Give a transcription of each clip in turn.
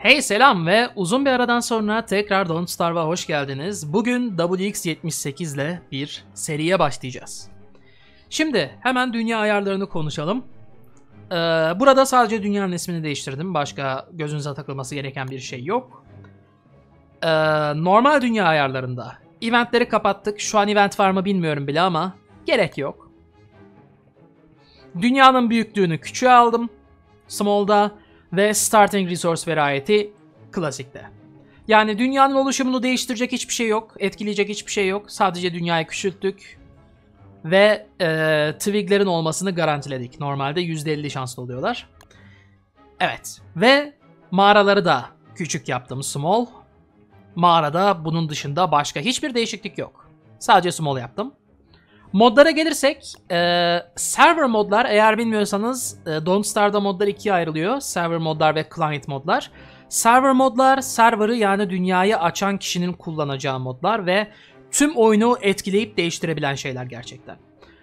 Hey selam ve uzun bir aradan sonra tekrar Don't Starve'a hoş geldiniz. Bugün WX78 ile bir seriye başlayacağız. Şimdi hemen dünya ayarlarını konuşalım. Ee, burada sadece dünyanın ismini değiştirdim. Başka gözünüze takılması gereken bir şey yok. Ee, normal dünya ayarlarında eventleri kapattık. Şu an event var mı bilmiyorum bile ama gerek yok. Dünyanın büyüklüğünü küçüğe aldım. Small'da ve Starting Resource Variety klasikte. Yani dünyanın oluşumunu değiştirecek hiçbir şey yok, etkileyecek hiçbir şey yok. Sadece dünyayı küçülttük ve e, twiglerin olmasını garantiledik. Normalde %50 şanslı oluyorlar. Evet ve mağaraları da küçük yaptım small. Mağarada bunun dışında başka hiçbir değişiklik yok. Sadece small yaptım. Modlara gelirsek, e, server modlar eğer bilmiyorsanız e, Don't Star'da modlar ikiye ayrılıyor. Server modlar ve client modlar. Server modlar, server'ı yani dünyayı açan kişinin kullanacağı modlar ve tüm oyunu etkileyip değiştirebilen şeyler gerçekten.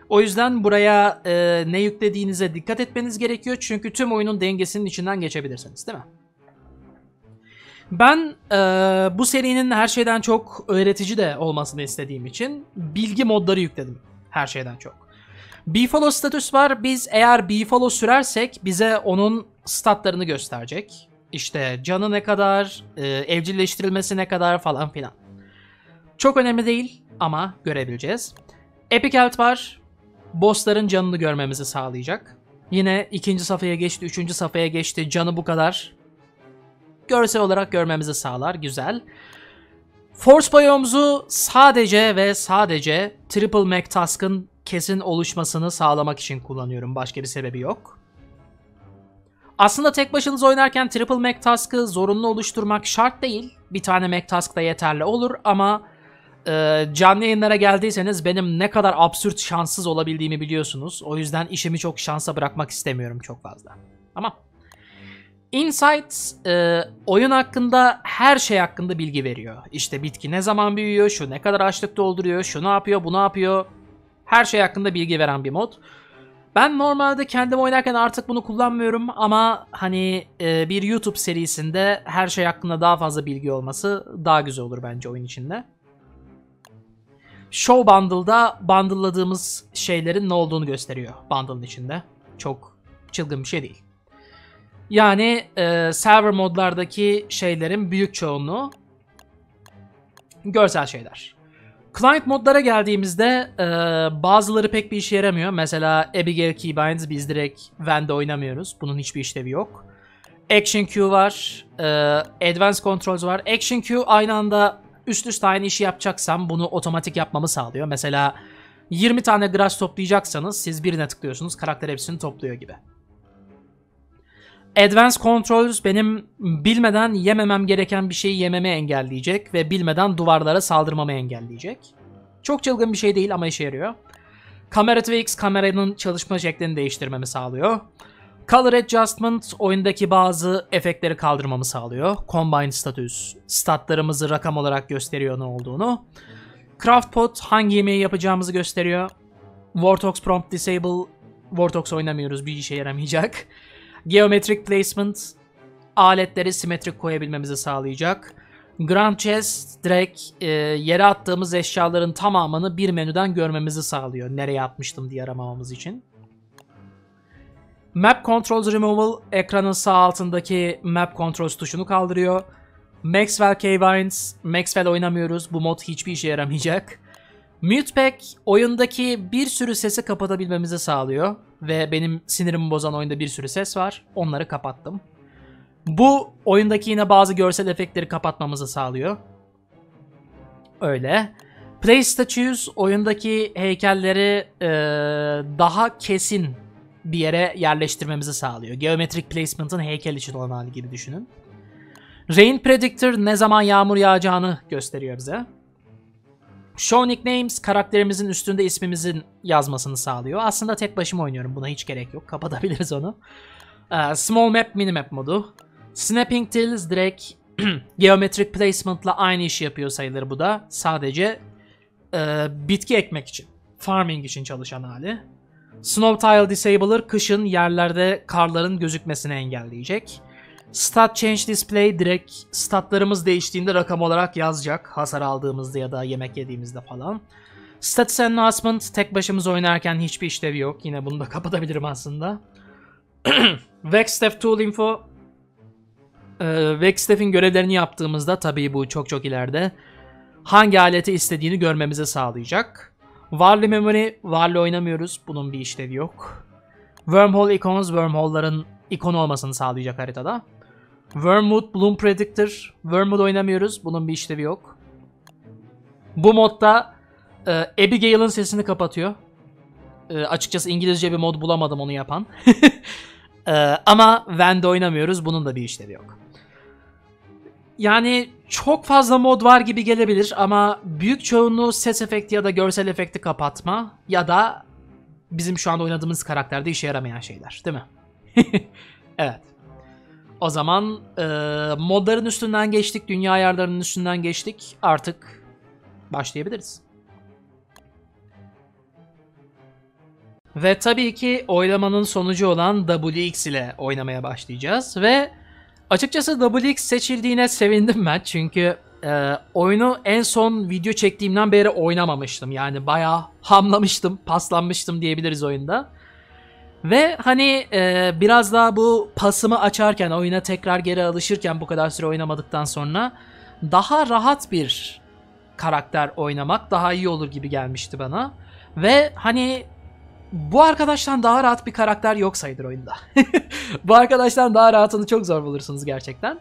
O yüzden buraya e, ne yüklediğinize dikkat etmeniz gerekiyor çünkü tüm oyunun dengesinin içinden geçebilirsiniz değil mi? Ben e, bu serinin her şeyden çok öğretici de olmasını istediğim için bilgi modları yükledim. Her şeyden çok. Bifalo statüs var. Biz eğer Bifalo sürersek bize onun statlarını gösterecek. İşte canı ne kadar, e, evcilleştirilmesi ne kadar falan filan. Çok önemli değil ama görebileceğiz. Epic Health var. Bossların canını görmemizi sağlayacak. Yine ikinci safhaya geçti, üçüncü safhaya geçti. Canı bu kadar. Görsel olarak görmemizi sağlar. Güzel. Force Biome'u sadece ve sadece Triple taskın kesin oluşmasını sağlamak için kullanıyorum. Başka bir sebebi yok. Aslında tek başınız oynarken Triple taskı zorunlu oluşturmak şart değil. Bir tane task da yeterli olur ama e, canlı yayınlara geldiyseniz benim ne kadar absürt şanssız olabildiğimi biliyorsunuz. O yüzden işimi çok şansa bırakmak istemiyorum çok fazla. Tamam. Insights e, oyun hakkında her şey hakkında bilgi veriyor. İşte bitki ne zaman büyüyor, şu ne kadar açlık dolduruyor, şu ne yapıyor, bu ne yapıyor. Her şey hakkında bilgi veren bir mod. Ben normalde kendim oynarken artık bunu kullanmıyorum ama hani e, bir YouTube serisinde her şey hakkında daha fazla bilgi olması daha güzel olur bence oyun içinde. Show Bundle'da bundle'ladığımız şeylerin ne olduğunu gösteriyor bundle'ın içinde. Çok çılgın bir şey değil. Yani e, server modlardaki şeylerin büyük çoğunluğu görsel şeyler. Client modlara geldiğimizde e, bazıları pek bir işe yaramıyor. Mesela Abigail Keybinds biz direkt Van'de oynamıyoruz. Bunun hiçbir işlevi yok. Action Queue var. E, Advanced Controls var. Action Queue aynı anda üst üste aynı işi yapacaksam bunu otomatik yapmamı sağlıyor. Mesela 20 tane grass toplayacaksanız siz birine tıklıyorsunuz karakter hepsini topluyor gibi. Advanced Controls benim bilmeden yememem gereken bir şeyi yememe engelleyecek ve bilmeden duvarlara saldırmamı engelleyecek. Çok çılgın bir şey değil ama işe yarıyor. Camera Tweaks kameranın çalışma şeklini değiştirmemi sağlıyor. Color Adjustment oyundaki bazı efektleri kaldırmamı sağlıyor. Combine Status statlarımızı rakam olarak gösteriyor ne olduğunu. Craft Pot hangi yemeği yapacağımızı gösteriyor. Vortox Prompt Disable Vortox oynamıyoruz bir işe yaramayacak. Geometric placement aletleri simetrik koyabilmemizi sağlayacak. Grand Chest direkt e, yere attığımız eşyaların tamamını bir menüden görmemizi sağlıyor. Nereye atmıştım diye aramamamız için. Map Controls Removal ekranın sağ altındaki Map Controls tuşunu kaldırıyor. Maxwell Cavines, Maxwell oynamıyoruz. Bu mod hiçbir işe yaramayacak. Mute Pack oyundaki bir sürü sesi kapatabilmemizi sağlıyor ve benim sinirimi bozan oyunda bir sürü ses var. Onları kapattım. Bu oyundaki yine bazı görsel efektleri kapatmamızı sağlıyor. Öyle. Play Statues oyundaki heykelleri e, daha kesin bir yere yerleştirmemizi sağlıyor. Geometrik placement'ın heykel için olan hali gibi düşünün. Rain Predictor ne zaman yağmur yağacağını gösteriyor bize. Show Nicknames karakterimizin üstünde ismimizin yazmasını sağlıyor. Aslında tek başıma oynuyorum. Buna hiç gerek yok. Kapatabiliriz onu. Ee, small Map Minimap modu. Snapping Tills direkt Geometric Placement'la aynı işi yapıyor sayılır bu da. Sadece e, bitki ekmek için. Farming için çalışan hali. Snow Tile Disabler kışın yerlerde karların gözükmesini engelleyecek. Stat Change Display direkt statlarımız değiştiğinde rakam olarak yazacak. Hasar aldığımızda ya da yemek yediğimizde falan. Status Enhancement tek başımız oynarken hiçbir işlevi yok. Yine bunu da kapatabilirim aslında. Vexstaff Tool Info ee, Vexstaff'in görevlerini yaptığımızda tabii bu çok çok ileride hangi aleti istediğini görmemize sağlayacak. Varlı Memory, varlı oynamıyoruz. Bunun bir işlevi yok. Wormhole Icons, wormhole'ların ikon olmasını sağlayacak haritada. Wormwood Bloom Predictor. Wormwood oynamıyoruz. Bunun bir işlevi yok. Bu modda e, Abigail'ın sesini kapatıyor. E, açıkçası İngilizce bir mod bulamadım onu yapan. e, ama Van'de oynamıyoruz. Bunun da bir işlevi yok. Yani çok fazla mod var gibi gelebilir ama büyük çoğunluğu ses efekti ya da görsel efekti kapatma ya da bizim şu anda oynadığımız karakterde işe yaramayan şeyler değil mi? evet. O zaman e, modların üstünden geçtik, dünya ayarlarının üstünden geçtik. Artık başlayabiliriz. Ve tabii ki oylamanın sonucu olan WX ile oynamaya başlayacağız ve açıkçası WX seçildiğine sevindim ben çünkü e, oyunu en son video çektiğimden beri oynamamıştım. Yani bayağı hamlamıştım, paslanmıştım diyebiliriz oyunda. Ve hani e, biraz daha bu pasımı açarken, oyuna tekrar geri alışırken bu kadar süre oynamadıktan sonra daha rahat bir karakter oynamak daha iyi olur gibi gelmişti bana. Ve hani bu arkadaştan daha rahat bir karakter yok sayılır oyunda. bu arkadaştan daha rahatını çok zor bulursunuz gerçekten.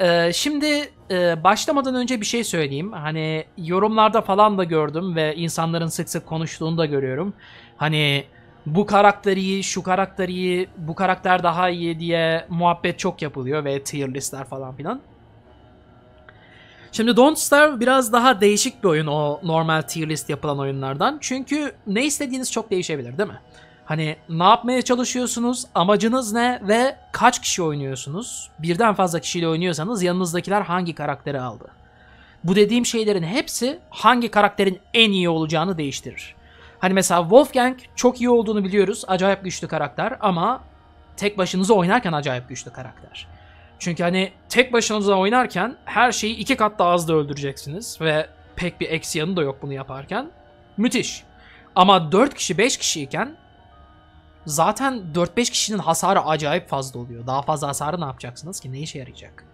Ee, şimdi e, başlamadan önce bir şey söyleyeyim. Hani yorumlarda falan da gördüm ve insanların sık sık konuştuğunu da görüyorum. Hani bu karakter iyi, şu karakter iyi, bu karakter daha iyi diye muhabbet çok yapılıyor ve tier listler falan filan. Şimdi Don't Starve biraz daha değişik bir oyun o normal tier list yapılan oyunlardan. Çünkü ne istediğiniz çok değişebilir değil mi? Hani ne yapmaya çalışıyorsunuz, amacınız ne ve kaç kişi oynuyorsunuz? Birden fazla kişiyle oynuyorsanız yanınızdakiler hangi karakteri aldı? Bu dediğim şeylerin hepsi hangi karakterin en iyi olacağını değiştirir. Hani mesela Wolfgang çok iyi olduğunu biliyoruz. Acayip güçlü karakter ama tek başınıza oynarken acayip güçlü karakter. Çünkü hani tek başınıza oynarken her şeyi iki kat daha hızlı öldüreceksiniz ve pek bir eksi yanı da yok bunu yaparken. Müthiş. Ama 4 kişi 5 kişiyken zaten 4-5 kişinin hasarı acayip fazla oluyor. Daha fazla hasarı ne yapacaksınız ki? Ne işe yarayacak?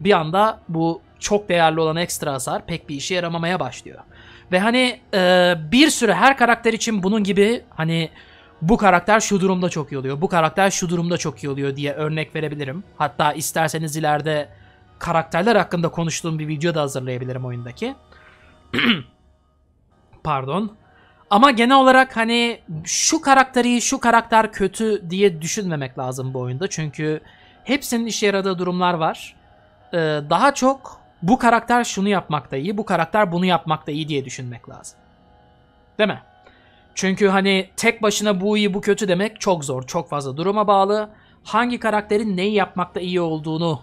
Bir anda bu çok değerli olan ekstra hasar pek bir işe yaramamaya başlıyor. Ve hani e, bir sürü her karakter için bunun gibi hani bu karakter şu durumda çok iyi oluyor, bu karakter şu durumda çok iyi oluyor diye örnek verebilirim. Hatta isterseniz ileride karakterler hakkında konuştuğum bir video da hazırlayabilirim oyundaki. Pardon. Ama genel olarak hani şu karakteri şu karakter kötü diye düşünmemek lazım bu oyunda. Çünkü hepsinin işe yaradığı durumlar var. Ee, daha çok bu karakter şunu yapmakta iyi, bu karakter bunu yapmakta iyi diye düşünmek lazım. Değil mi? Çünkü hani tek başına bu iyi bu kötü demek çok zor. Çok fazla duruma bağlı. Hangi karakterin neyi yapmakta iyi olduğunu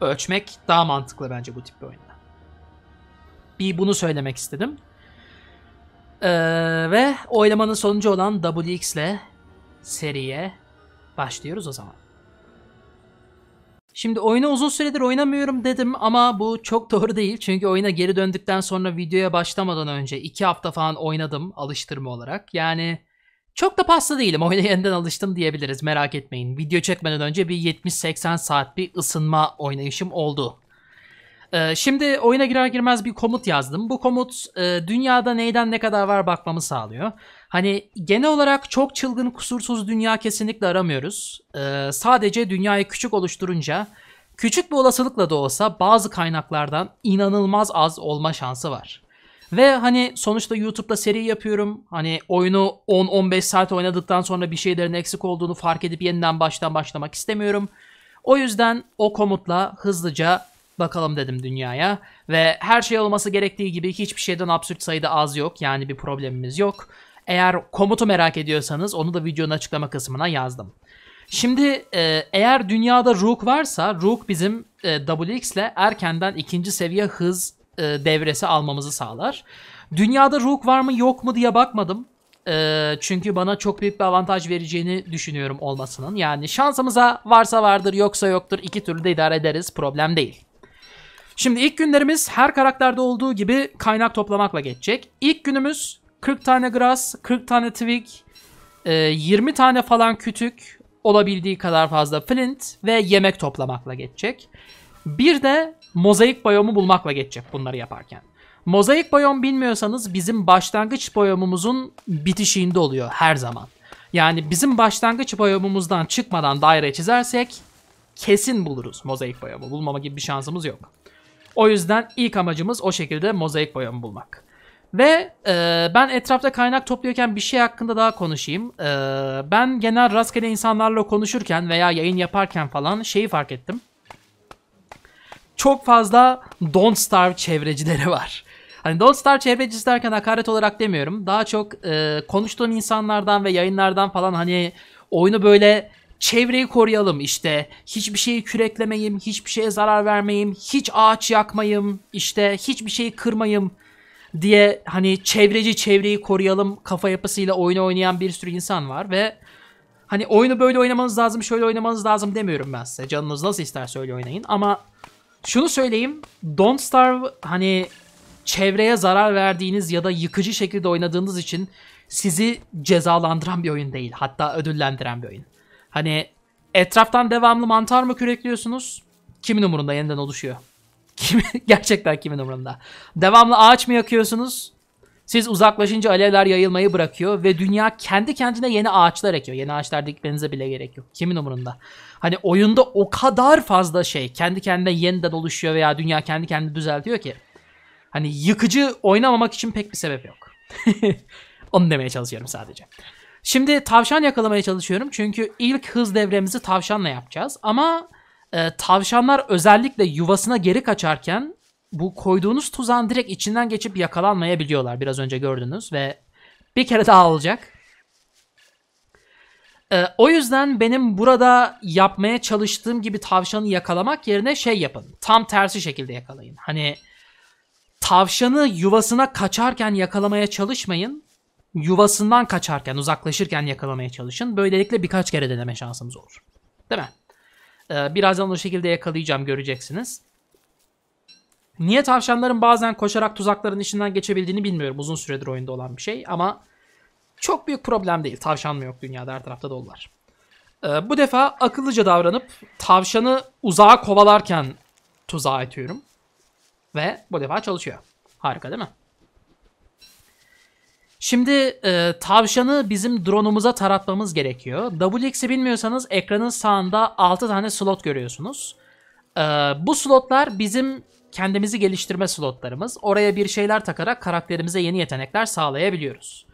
ölçmek daha mantıklı bence bu tip bir oyunda. Bir bunu söylemek istedim. Ee, ve oylamanın sonucu olan WX ile seriye başlıyoruz o zaman. Şimdi oyunu uzun süredir oynamıyorum dedim ama bu çok doğru değil. Çünkü oyuna geri döndükten sonra videoya başlamadan önce 2 hafta falan oynadım alıştırma olarak. Yani çok da pasta değilim. Oyuna yeniden alıştım diyebiliriz merak etmeyin. Video çekmeden önce bir 70-80 saat bir ısınma oynayışım oldu. Ee, şimdi oyuna girer girmez bir komut yazdım. Bu komut e, dünyada neyden ne kadar var bakmamı sağlıyor. Hani genel olarak çok çılgın kusursuz dünya kesinlikle aramıyoruz. Ee, sadece dünyayı küçük oluşturunca küçük bir olasılıkla da olsa bazı kaynaklardan inanılmaz az olma şansı var. Ve hani sonuçta YouTube'da seri yapıyorum. Hani oyunu 10-15 saat oynadıktan sonra bir şeylerin eksik olduğunu fark edip yeniden baştan başlamak istemiyorum. O yüzden o komutla hızlıca bakalım dedim dünyaya. Ve her şey olması gerektiği gibi hiçbir şeyden absürt sayıda az yok. Yani bir problemimiz yok. Eğer komutu merak ediyorsanız onu da videonun açıklama kısmına yazdım. Şimdi e, eğer dünyada Rook varsa Rook bizim e, WX ile erkenden ikinci seviye hız e, devresi almamızı sağlar. Dünyada Rook var mı yok mu diye bakmadım. E, çünkü bana çok büyük bir avantaj vereceğini düşünüyorum olmasının. Yani şansımıza varsa vardır yoksa yoktur iki türlü de idare ederiz problem değil. Şimdi ilk günlerimiz her karakterde olduğu gibi kaynak toplamakla geçecek. İlk günümüz 40 tane gras, 40 tane twig, 20 e, tane falan kütük olabildiği kadar fazla flint ve yemek toplamakla geçecek. Bir de mozaik bayomu bulmakla geçecek bunları yaparken. Mozaik bayom bilmiyorsanız bizim başlangıç bayomumuzun bitişiğinde oluyor her zaman. Yani bizim başlangıç bayomumuzdan çıkmadan daire çizersek kesin buluruz mozaik bayomu. Bulmama gibi bir şansımız yok. O yüzden ilk amacımız o şekilde mozaik bayomu bulmak. Ve e, ben etrafta kaynak topluyorken bir şey hakkında daha konuşayım. E, ben genel rastgele insanlarla konuşurken veya yayın yaparken falan şeyi fark ettim. Çok fazla Don't Starve çevrecileri var. Hani Don't Starve çevrecisi derken hakaret olarak demiyorum. Daha çok e, konuştuğum insanlardan ve yayınlardan falan hani oyunu böyle çevreyi koruyalım işte. Hiçbir şeyi küreklemeyim, hiçbir şeye zarar vermeyim, hiç ağaç yakmayım, işte hiçbir şeyi kırmayım diye hani çevreci çevreyi koruyalım kafa yapısıyla oyunu oynayan bir sürü insan var ve hani oyunu böyle oynamanız lazım şöyle oynamanız lazım demiyorum ben size. Canınız nasıl isterse öyle oynayın ama şunu söyleyeyim Don't Starve hani çevreye zarar verdiğiniz ya da yıkıcı şekilde oynadığınız için sizi cezalandıran bir oyun değil. Hatta ödüllendiren bir oyun. Hani etraftan devamlı mantar mı kürekliyorsunuz? Kimin umurunda yeniden oluşuyor? Kim, gerçekten kimin umurunda? Devamlı ağaç mı yakıyorsunuz? Siz uzaklaşınca alevler yayılmayı bırakıyor ve dünya kendi kendine yeni ağaçlar ekiyor. Yeni ağaçlar dikmenize bile gerek yok. Kimin umurunda? Hani oyunda o kadar fazla şey kendi kendine yeniden oluşuyor veya dünya kendi kendini düzeltiyor ki. Hani yıkıcı oynamamak için pek bir sebep yok. Onu demeye çalışıyorum sadece. Şimdi tavşan yakalamaya çalışıyorum çünkü ilk hız devremizi tavşanla yapacağız ama e, tavşanlar özellikle yuvasına geri kaçarken bu koyduğunuz tuzağın direkt içinden geçip yakalanmayabiliyorlar. Biraz önce gördünüz ve bir kere daha olacak. E, o yüzden benim burada yapmaya çalıştığım gibi tavşanı yakalamak yerine şey yapın. Tam tersi şekilde yakalayın. Hani tavşanı yuvasına kaçarken yakalamaya çalışmayın. Yuvasından kaçarken, uzaklaşırken yakalamaya çalışın. Böylelikle birkaç kere deneme şansımız olur. Değil mi? Ee, birazdan o şekilde yakalayacağım göreceksiniz. Niye tavşanların bazen koşarak tuzakların içinden geçebildiğini bilmiyorum. Uzun süredir oyunda olan bir şey ama çok büyük problem değil. Tavşan mı yok dünyada her tarafta dolar Ee, bu defa akıllıca davranıp tavşanı uzağa kovalarken tuzağa atıyorum Ve bu defa çalışıyor. Harika değil mi? Şimdi e, tavşanı bizim drone'umuza taratmamız gerekiyor. WX'i bilmiyorsanız ekranın sağında 6 tane slot görüyorsunuz. E, bu slotlar bizim kendimizi geliştirme slotlarımız. Oraya bir şeyler takarak karakterimize yeni yetenekler sağlayabiliyoruz.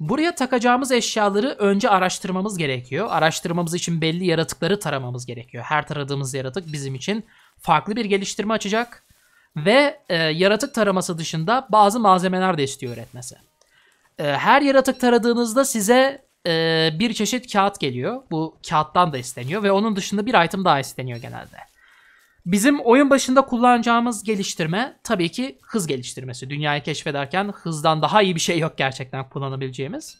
Buraya takacağımız eşyaları önce araştırmamız gerekiyor. Araştırmamız için belli yaratıkları taramamız gerekiyor. Her taradığımız yaratık bizim için farklı bir geliştirme açacak. Ve e, yaratık taraması dışında bazı malzemeler de istiyor öğretmesi. E, her yaratık taradığınızda size e, bir çeşit kağıt geliyor. Bu kağıttan da isteniyor ve onun dışında bir item daha isteniyor genelde. Bizim oyun başında kullanacağımız geliştirme tabii ki hız geliştirmesi. Dünyayı keşfederken hızdan daha iyi bir şey yok gerçekten kullanabileceğimiz.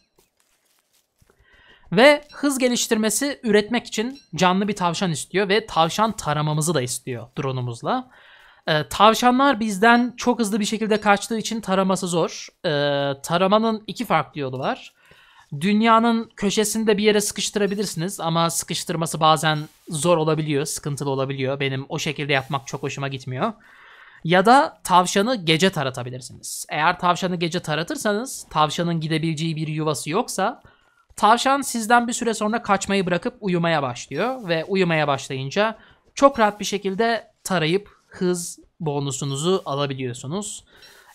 Ve hız geliştirmesi üretmek için canlı bir tavşan istiyor ve tavşan taramamızı da istiyor drone'umuzla. E, tavşanlar bizden çok hızlı bir şekilde kaçtığı için taraması zor. E, taramanın iki farklı yolu var. Dünyanın köşesinde bir yere sıkıştırabilirsiniz ama sıkıştırması bazen zor olabiliyor, sıkıntılı olabiliyor. Benim o şekilde yapmak çok hoşuma gitmiyor. Ya da tavşanı gece taratabilirsiniz. Eğer tavşanı gece taratırsanız tavşanın gidebileceği bir yuvası yoksa tavşan sizden bir süre sonra kaçmayı bırakıp uyumaya başlıyor ve uyumaya başlayınca çok rahat bir şekilde tarayıp hız bonusunuzu alabiliyorsunuz.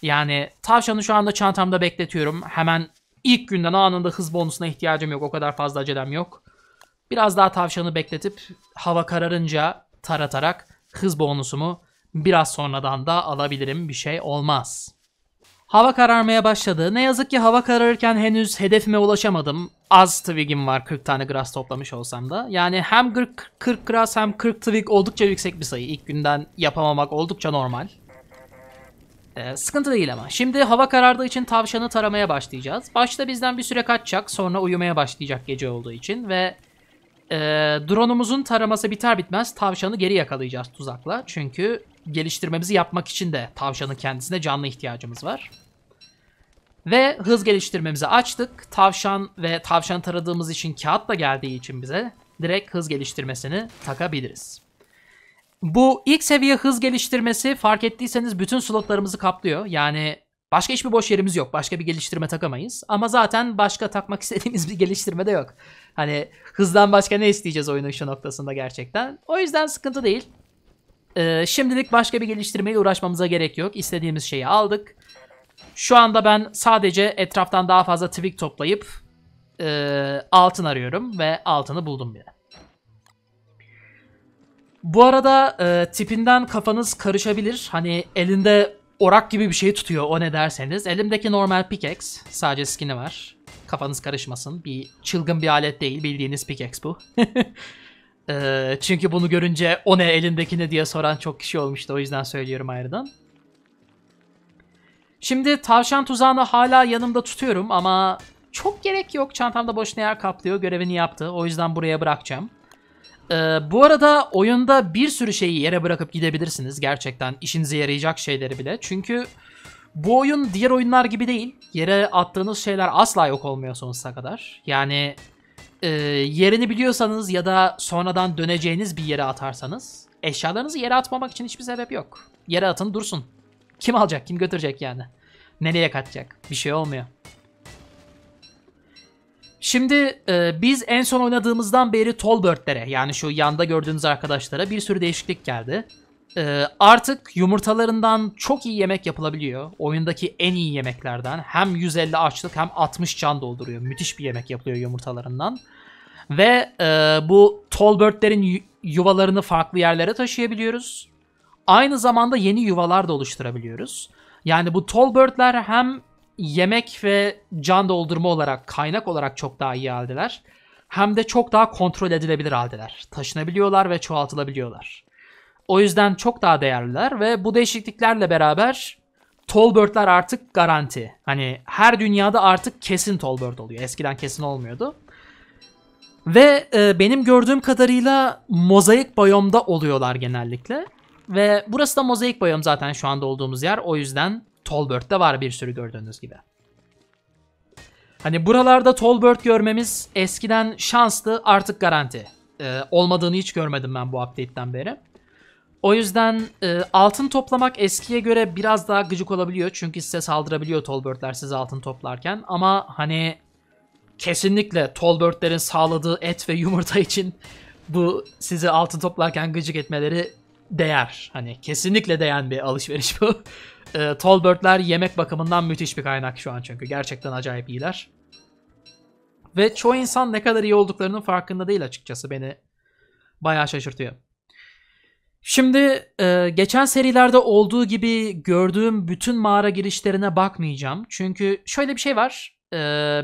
Yani tavşanı şu anda çantamda bekletiyorum. Hemen ilk günden anında hız bonusuna ihtiyacım yok. O kadar fazla acelem yok. Biraz daha tavşanı bekletip hava kararınca taratarak hız bonusumu biraz sonradan da alabilirim. Bir şey olmaz. Hava kararmaya başladı. Ne yazık ki hava kararırken henüz hedefime ulaşamadım. Az twig'im var 40 tane grass toplamış olsam da. Yani hem 40, 40 grass hem 40 twig oldukça yüksek bir sayı. İlk günden yapamamak oldukça normal. Ee, sıkıntı değil ama. Şimdi hava karardığı için tavşanı taramaya başlayacağız. Başta bizden bir süre kaçacak sonra uyumaya başlayacak gece olduğu için ve e, drone'umuzun taraması biter bitmez tavşanı geri yakalayacağız tuzakla. Çünkü geliştirmemizi yapmak için de tavşanın kendisine canlı ihtiyacımız var. Ve hız geliştirmemizi açtık. Tavşan ve tavşan taradığımız için kağıt da geldiği için bize direkt hız geliştirmesini takabiliriz. Bu ilk seviye hız geliştirmesi fark ettiyseniz bütün slotlarımızı kaplıyor. Yani başka hiçbir boş yerimiz yok. Başka bir geliştirme takamayız. Ama zaten başka takmak istediğimiz bir geliştirme de yok. Hani hızdan başka ne isteyeceğiz oyunun şu noktasında gerçekten. O yüzden sıkıntı değil. Ee, şimdilik başka bir geliştirmeyle uğraşmamıza gerek yok. İstediğimiz şeyi aldık. Şu anda ben sadece etraftan daha fazla twig toplayıp e, altın arıyorum ve altını buldum bile. Bu arada e, tipinden kafanız karışabilir. Hani elinde orak gibi bir şey tutuyor o ne derseniz. Elimdeki normal pickaxe sadece skin'i var. Kafanız karışmasın. Bir çılgın bir alet değil bildiğiniz pickaxe bu. Ee, çünkü bunu görünce o ne elindeki ne diye soran çok kişi olmuştu. O yüzden söylüyorum ayrıdan. Şimdi tavşan tuzağını hala yanımda tutuyorum ama çok gerek yok. Çantamda boşuna yer kaplıyor. Görevini yaptı. O yüzden buraya bırakacağım. Ee, bu arada oyunda bir sürü şeyi yere bırakıp gidebilirsiniz. Gerçekten işinize yarayacak şeyleri bile. Çünkü bu oyun diğer oyunlar gibi değil. Yere attığınız şeyler asla yok olmuyor sonsuza kadar. Yani e, yerini biliyorsanız ya da sonradan döneceğiniz bir yere atarsanız eşyalarınızı yere atmamak için hiçbir sebep yok. Yere atın dursun. Kim alacak kim götürecek yani. Nereye kaçacak bir şey olmuyor. Şimdi e, biz en son oynadığımızdan beri Tolbertlere, yani şu yanda gördüğünüz arkadaşlara bir sürü değişiklik geldi. Ee, artık yumurtalarından çok iyi yemek yapılabiliyor. Oyundaki en iyi yemeklerden. Hem 150 açlık hem 60 can dolduruyor. Müthiş bir yemek yapılıyor yumurtalarından. Ve e, bu Tolbert'lerin yuvalarını farklı yerlere taşıyabiliyoruz. Aynı zamanda yeni yuvalar da oluşturabiliyoruz. Yani bu Tolbert'ler hem yemek ve can doldurma olarak, kaynak olarak çok daha iyi haldeler. Hem de çok daha kontrol edilebilir haldeler. Taşınabiliyorlar ve çoğaltılabiliyorlar. O yüzden çok daha değerliler ve bu değişikliklerle beraber Tolbert'ler artık garanti. Hani her dünyada artık kesin Tolbert oluyor. Eskiden kesin olmuyordu. Ve e, benim gördüğüm kadarıyla mozaik bayomda oluyorlar genellikle. Ve burası da mozaik bayom zaten şu anda olduğumuz yer. O yüzden Tolbert'te var bir sürü gördüğünüz gibi. Hani buralarda Tolbert görmemiz eskiden şanstı artık garanti. Ee, olmadığını hiç görmedim ben bu update'den beri. O yüzden e, altın toplamak eskiye göre biraz daha gıcık olabiliyor. Çünkü size saldırabiliyor tolbertler siz altın toplarken. Ama hani kesinlikle tolbertlerin sağladığı et ve yumurta için bu sizi altın toplarken gıcık etmeleri değer. Hani kesinlikle değen bir alışveriş bu. E, Tolbird'ler yemek bakımından müthiş bir kaynak şu an çünkü. Gerçekten acayip iyiler. Ve çoğu insan ne kadar iyi olduklarının farkında değil açıkçası beni bayağı şaşırtıyor. Şimdi e, geçen serilerde olduğu gibi gördüğüm bütün mağara girişlerine bakmayacağım. Çünkü şöyle bir şey var. E,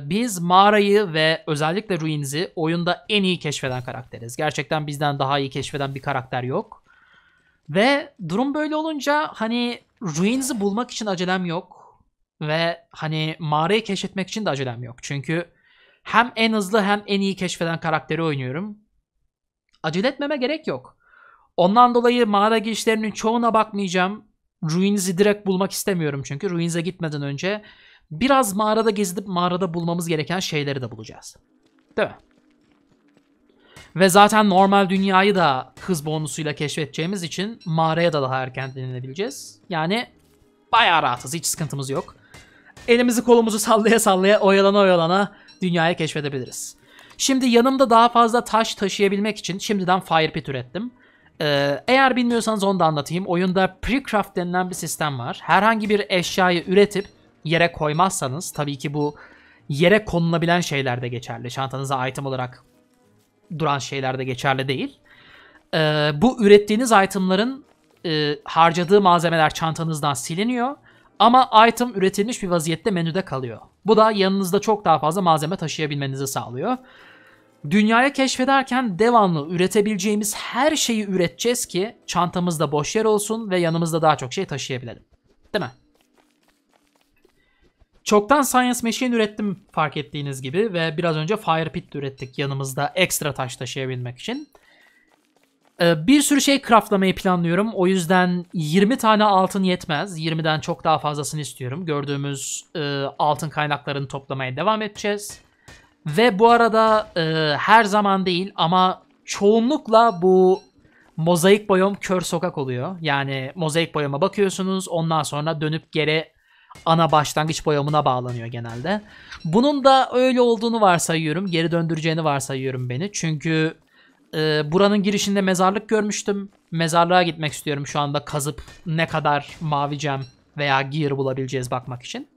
biz mağarayı ve özellikle Ruins'i oyunda en iyi keşfeden karakteriz. Gerçekten bizden daha iyi keşfeden bir karakter yok. Ve durum böyle olunca hani Ruins'i bulmak için acelem yok. Ve hani mağarayı keşfetmek için de acelem yok. Çünkü hem en hızlı hem en iyi keşfeden karakteri oynuyorum. Acele etmeme gerek yok. Ondan dolayı mağara girişlerinin çoğuna bakmayacağım. Ruins'i direkt bulmak istemiyorum çünkü. Ruins'e gitmeden önce biraz mağarada gezip mağarada bulmamız gereken şeyleri de bulacağız. Değil mi? Ve zaten normal dünyayı da hız bonusuyla keşfedeceğimiz için mağaraya da daha erken denilebileceğiz. Yani bayağı rahatız, hiç sıkıntımız yok. Elimizi kolumuzu sallaya sallaya oyalana oyalana dünyayı keşfedebiliriz. Şimdi yanımda daha fazla taş taşıyabilmek için şimdiden fire pit ürettim. Ee, eğer bilmiyorsanız onu da anlatayım. Oyunda precraft denilen bir sistem var. Herhangi bir eşyayı üretip yere koymazsanız tabii ki bu yere konulabilen şeyler de geçerli. Çantanıza item olarak duran şeyler de geçerli değil. Ee, bu ürettiğiniz itemların e, harcadığı malzemeler çantanızdan siliniyor. Ama item üretilmiş bir vaziyette menüde kalıyor. Bu da yanınızda çok daha fazla malzeme taşıyabilmenizi sağlıyor. Dünyaya keşfederken devamlı üretebileceğimiz her şeyi üreteceğiz ki çantamızda boş yer olsun ve yanımızda daha çok şey taşıyabilelim. Değil mi? Çoktan Science Machine ürettim fark ettiğiniz gibi ve biraz önce Fire Pit ürettik yanımızda ekstra taş taşıyabilmek için. Ee, bir sürü şey craftlamayı planlıyorum. O yüzden 20 tane altın yetmez. 20'den çok daha fazlasını istiyorum. Gördüğümüz e, altın kaynaklarını toplamaya devam edeceğiz. Ve bu arada e, her zaman değil ama çoğunlukla bu mozaik boyam kör sokak oluyor. Yani mozaik boyama bakıyorsunuz ondan sonra dönüp geri ana başlangıç boyamına bağlanıyor genelde. Bunun da öyle olduğunu varsayıyorum. Geri döndüreceğini varsayıyorum beni. Çünkü e, buranın girişinde mezarlık görmüştüm. Mezarlığa gitmek istiyorum şu anda kazıp ne kadar mavi cem veya gear bulabileceğiz bakmak için.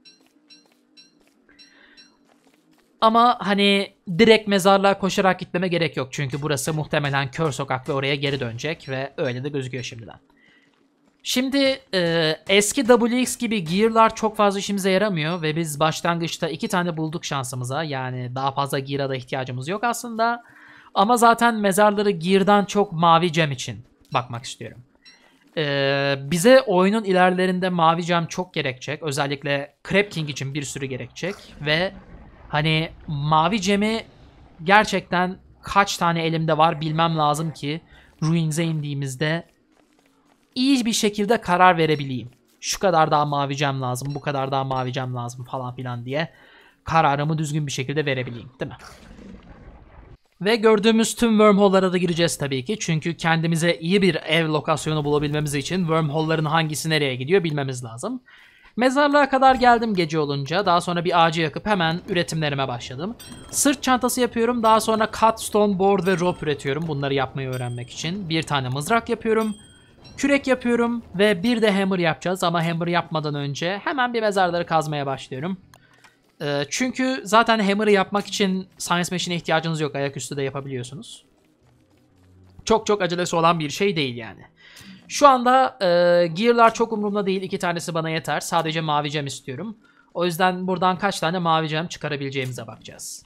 Ama hani direkt mezarlığa koşarak gitmeme gerek yok. Çünkü burası muhtemelen kör sokak ve oraya geri dönecek ve öyle de gözüküyor şimdiden. Şimdi e, eski WX gibi gearlar çok fazla işimize yaramıyor ve biz başlangıçta iki tane bulduk şansımıza. Yani daha fazla gear'a da ihtiyacımız yok aslında. Ama zaten mezarları gear'dan çok mavi cam için bakmak istiyorum. E, bize oyunun ilerlerinde mavi cam çok gerekecek. Özellikle Crab King için bir sürü gerekecek ve Hani mavi cemi gerçekten kaç tane elimde var bilmem lazım ki Ruins'e indiğimizde iyi bir şekilde karar verebileyim. Şu kadar daha mavi cem lazım, bu kadar daha mavi cem lazım falan filan diye kararımı düzgün bir şekilde verebileyim değil mi? Ve gördüğümüz tüm wormhole'lara da gireceğiz tabii ki. Çünkü kendimize iyi bir ev lokasyonu bulabilmemiz için wormhole'ların hangisi nereye gidiyor bilmemiz lazım. Mezarlığa kadar geldim gece olunca. Daha sonra bir ağacı yakıp hemen üretimlerime başladım. Sırt çantası yapıyorum. Daha sonra cut, stone, board ve rope üretiyorum. Bunları yapmayı öğrenmek için. Bir tane mızrak yapıyorum. Kürek yapıyorum ve bir de hammer yapacağız ama hammer yapmadan önce hemen bir mezarları kazmaya başlıyorum. E, çünkü zaten hammer'ı yapmak için science machine'e ihtiyacınız yok. Ayaküstü de yapabiliyorsunuz. Çok çok acelesi olan bir şey değil yani. Şu anda e, gearlar çok umurumda değil. İki tanesi bana yeter. Sadece mavi cam istiyorum. O yüzden buradan kaç tane mavi cam çıkarabileceğimize bakacağız.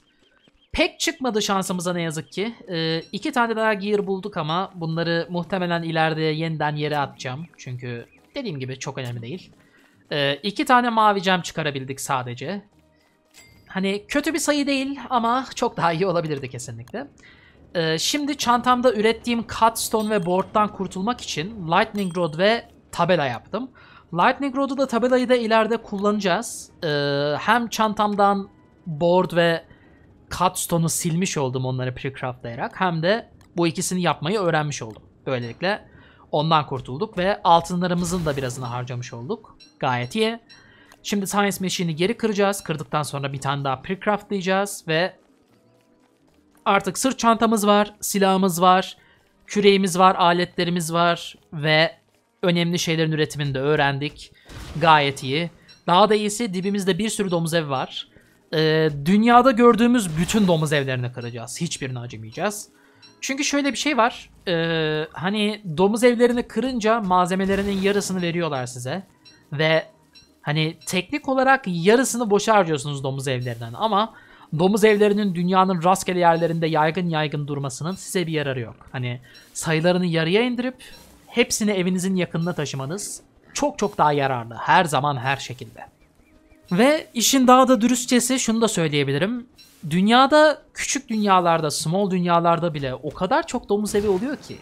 Pek çıkmadı şansımıza ne yazık ki. E, iki tane daha gear bulduk ama bunları muhtemelen ileride yeniden yere atacağım. Çünkü dediğim gibi çok önemli değil. E, iki tane mavi cam çıkarabildik sadece. Hani kötü bir sayı değil ama çok daha iyi olabilirdi kesinlikle. Ee, şimdi çantamda ürettiğim cutstone ve board'dan kurtulmak için lightning rod ve tabela yaptım. Lightning rod'u da tabelayı da ileride kullanacağız. Ee, hem çantamdan board ve cutstone'u silmiş oldum onları precraftlayarak hem de bu ikisini yapmayı öğrenmiş oldum. Böylelikle ondan kurtulduk ve altınlarımızın da birazını harcamış olduk. Gayet iyi. Şimdi Science Machine'i geri kıracağız. Kırdıktan sonra bir tane daha precraftlayacağız ve Artık sırt çantamız var, silahımız var, küreğimiz var, aletlerimiz var ve önemli şeylerin üretimini de öğrendik. Gayet iyi. Daha da iyisi dibimizde bir sürü domuz ev var. Ee, dünyada gördüğümüz bütün domuz evlerini kıracağız. Hiçbirini acımayacağız. Çünkü şöyle bir şey var. Ee, hani domuz evlerini kırınca malzemelerinin yarısını veriyorlar size. Ve hani teknik olarak yarısını boşa harcıyorsunuz domuz evlerinden. Ama Domuz evlerinin dünyanın rastgele yerlerinde yaygın yaygın durmasının size bir yararı yok. Hani sayılarını yarıya indirip hepsini evinizin yakınına taşımanız çok çok daha yararlı her zaman her şekilde. Ve işin daha da dürüstçesi şunu da söyleyebilirim. Dünyada küçük dünyalarda, small dünyalarda bile o kadar çok domuz evi oluyor ki.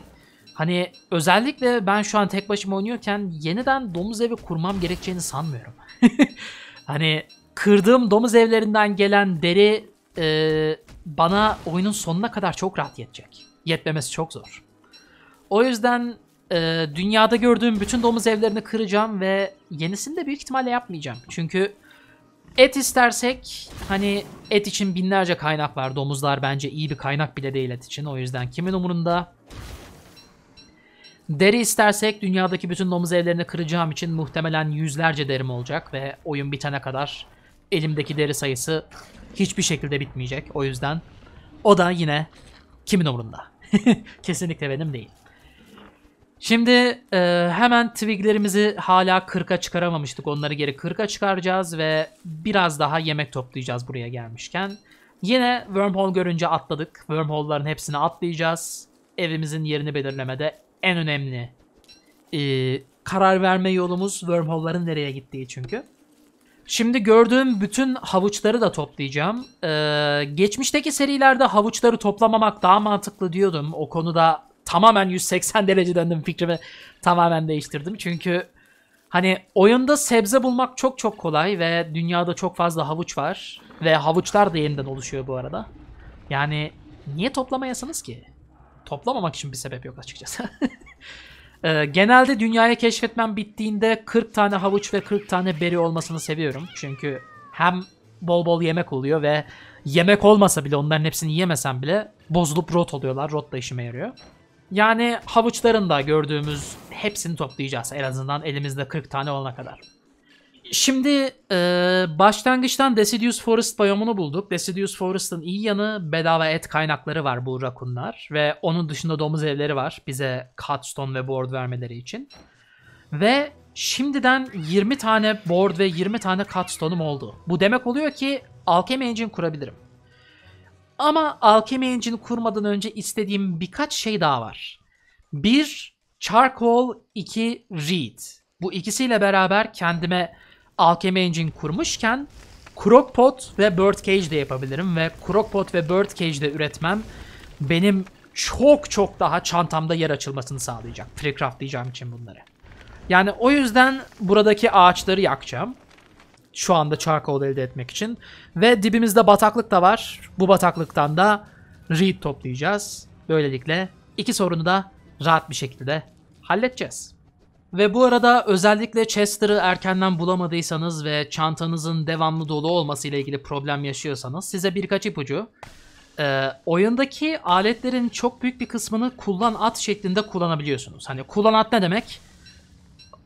Hani özellikle ben şu an tek başıma oynuyorken yeniden domuz evi kurmam gerekeceğini sanmıyorum. hani Kırdığım domuz evlerinden gelen deri e, bana oyunun sonuna kadar çok rahat yetecek. Yetmemesi çok zor. O yüzden e, dünyada gördüğüm bütün domuz evlerini kıracağım ve yenisini de büyük ihtimalle yapmayacağım. Çünkü et istersek hani et için binlerce kaynak var. Domuzlar bence iyi bir kaynak bile değil et için. O yüzden kimin umurunda? Deri istersek dünyadaki bütün domuz evlerini kıracağım için muhtemelen yüzlerce derim olacak ve oyun bitene kadar elimdeki deri sayısı hiçbir şekilde bitmeyecek. O yüzden o da yine kimin umurunda? Kesinlikle benim değil. Şimdi e, hemen twiglerimizi hala 40'a çıkaramamıştık. Onları geri 40'a çıkaracağız ve biraz daha yemek toplayacağız buraya gelmişken. Yine wormhole görünce atladık. Wormhole'ların hepsini atlayacağız. Evimizin yerini belirlemede en önemli e, karar verme yolumuz wormhole'ların nereye gittiği çünkü. Şimdi gördüğüm bütün havuçları da toplayacağım. Ee, geçmişteki serilerde havuçları toplamamak daha mantıklı diyordum. O konuda tamamen 180 derece döndüm fikrimi tamamen değiştirdim. Çünkü hani oyunda sebze bulmak çok çok kolay ve dünyada çok fazla havuç var. Ve havuçlar da yeniden oluşuyor bu arada. Yani niye toplamayasınız ki? Toplamamak için bir sebep yok açıkçası. Ee, genelde dünyaya keşfetmem bittiğinde 40 tane havuç ve 40 tane beri olmasını seviyorum. Çünkü hem bol bol yemek oluyor ve yemek olmasa bile onların hepsini yemesem bile bozulup rot oluyorlar. Rot da işime yarıyor. Yani havuçların da gördüğümüz hepsini toplayacağız en azından elimizde 40 tane olana kadar. Şimdi e, başlangıçtan Deciduous Forest biyomunu bulduk. Deciduous Forest'ın iyi yanı bedava et kaynakları var bu rakunlar. Ve onun dışında domuz evleri var bize cutstone ve board vermeleri için. Ve şimdiden 20 tane board ve 20 tane cutstone'um oldu. Bu demek oluyor ki Alchemy Engine kurabilirim. Ama Alchemy Engine kurmadan önce istediğim birkaç şey daha var. 1. Charcoal 2. Reed. Bu ikisiyle beraber kendime AKM Engine kurmuşken Crockpot ve Birdcage de yapabilirim ve Crockpot ve Birdcage de üretmem benim çok çok daha çantamda yer açılmasını sağlayacak. Freecraftlayacağım için bunları. Yani o yüzden buradaki ağaçları yakacağım. Şu anda charcoal elde etmek için. Ve dibimizde bataklık da var. Bu bataklıktan da reed toplayacağız. Böylelikle iki sorunu da rahat bir şekilde halledeceğiz. Ve bu arada özellikle Chester'ı erkenden bulamadıysanız ve çantanızın devamlı dolu olması ile ilgili problem yaşıyorsanız size birkaç ipucu. Ee, oyundaki aletlerin çok büyük bir kısmını kullan at şeklinde kullanabiliyorsunuz. Hani kullan at ne demek?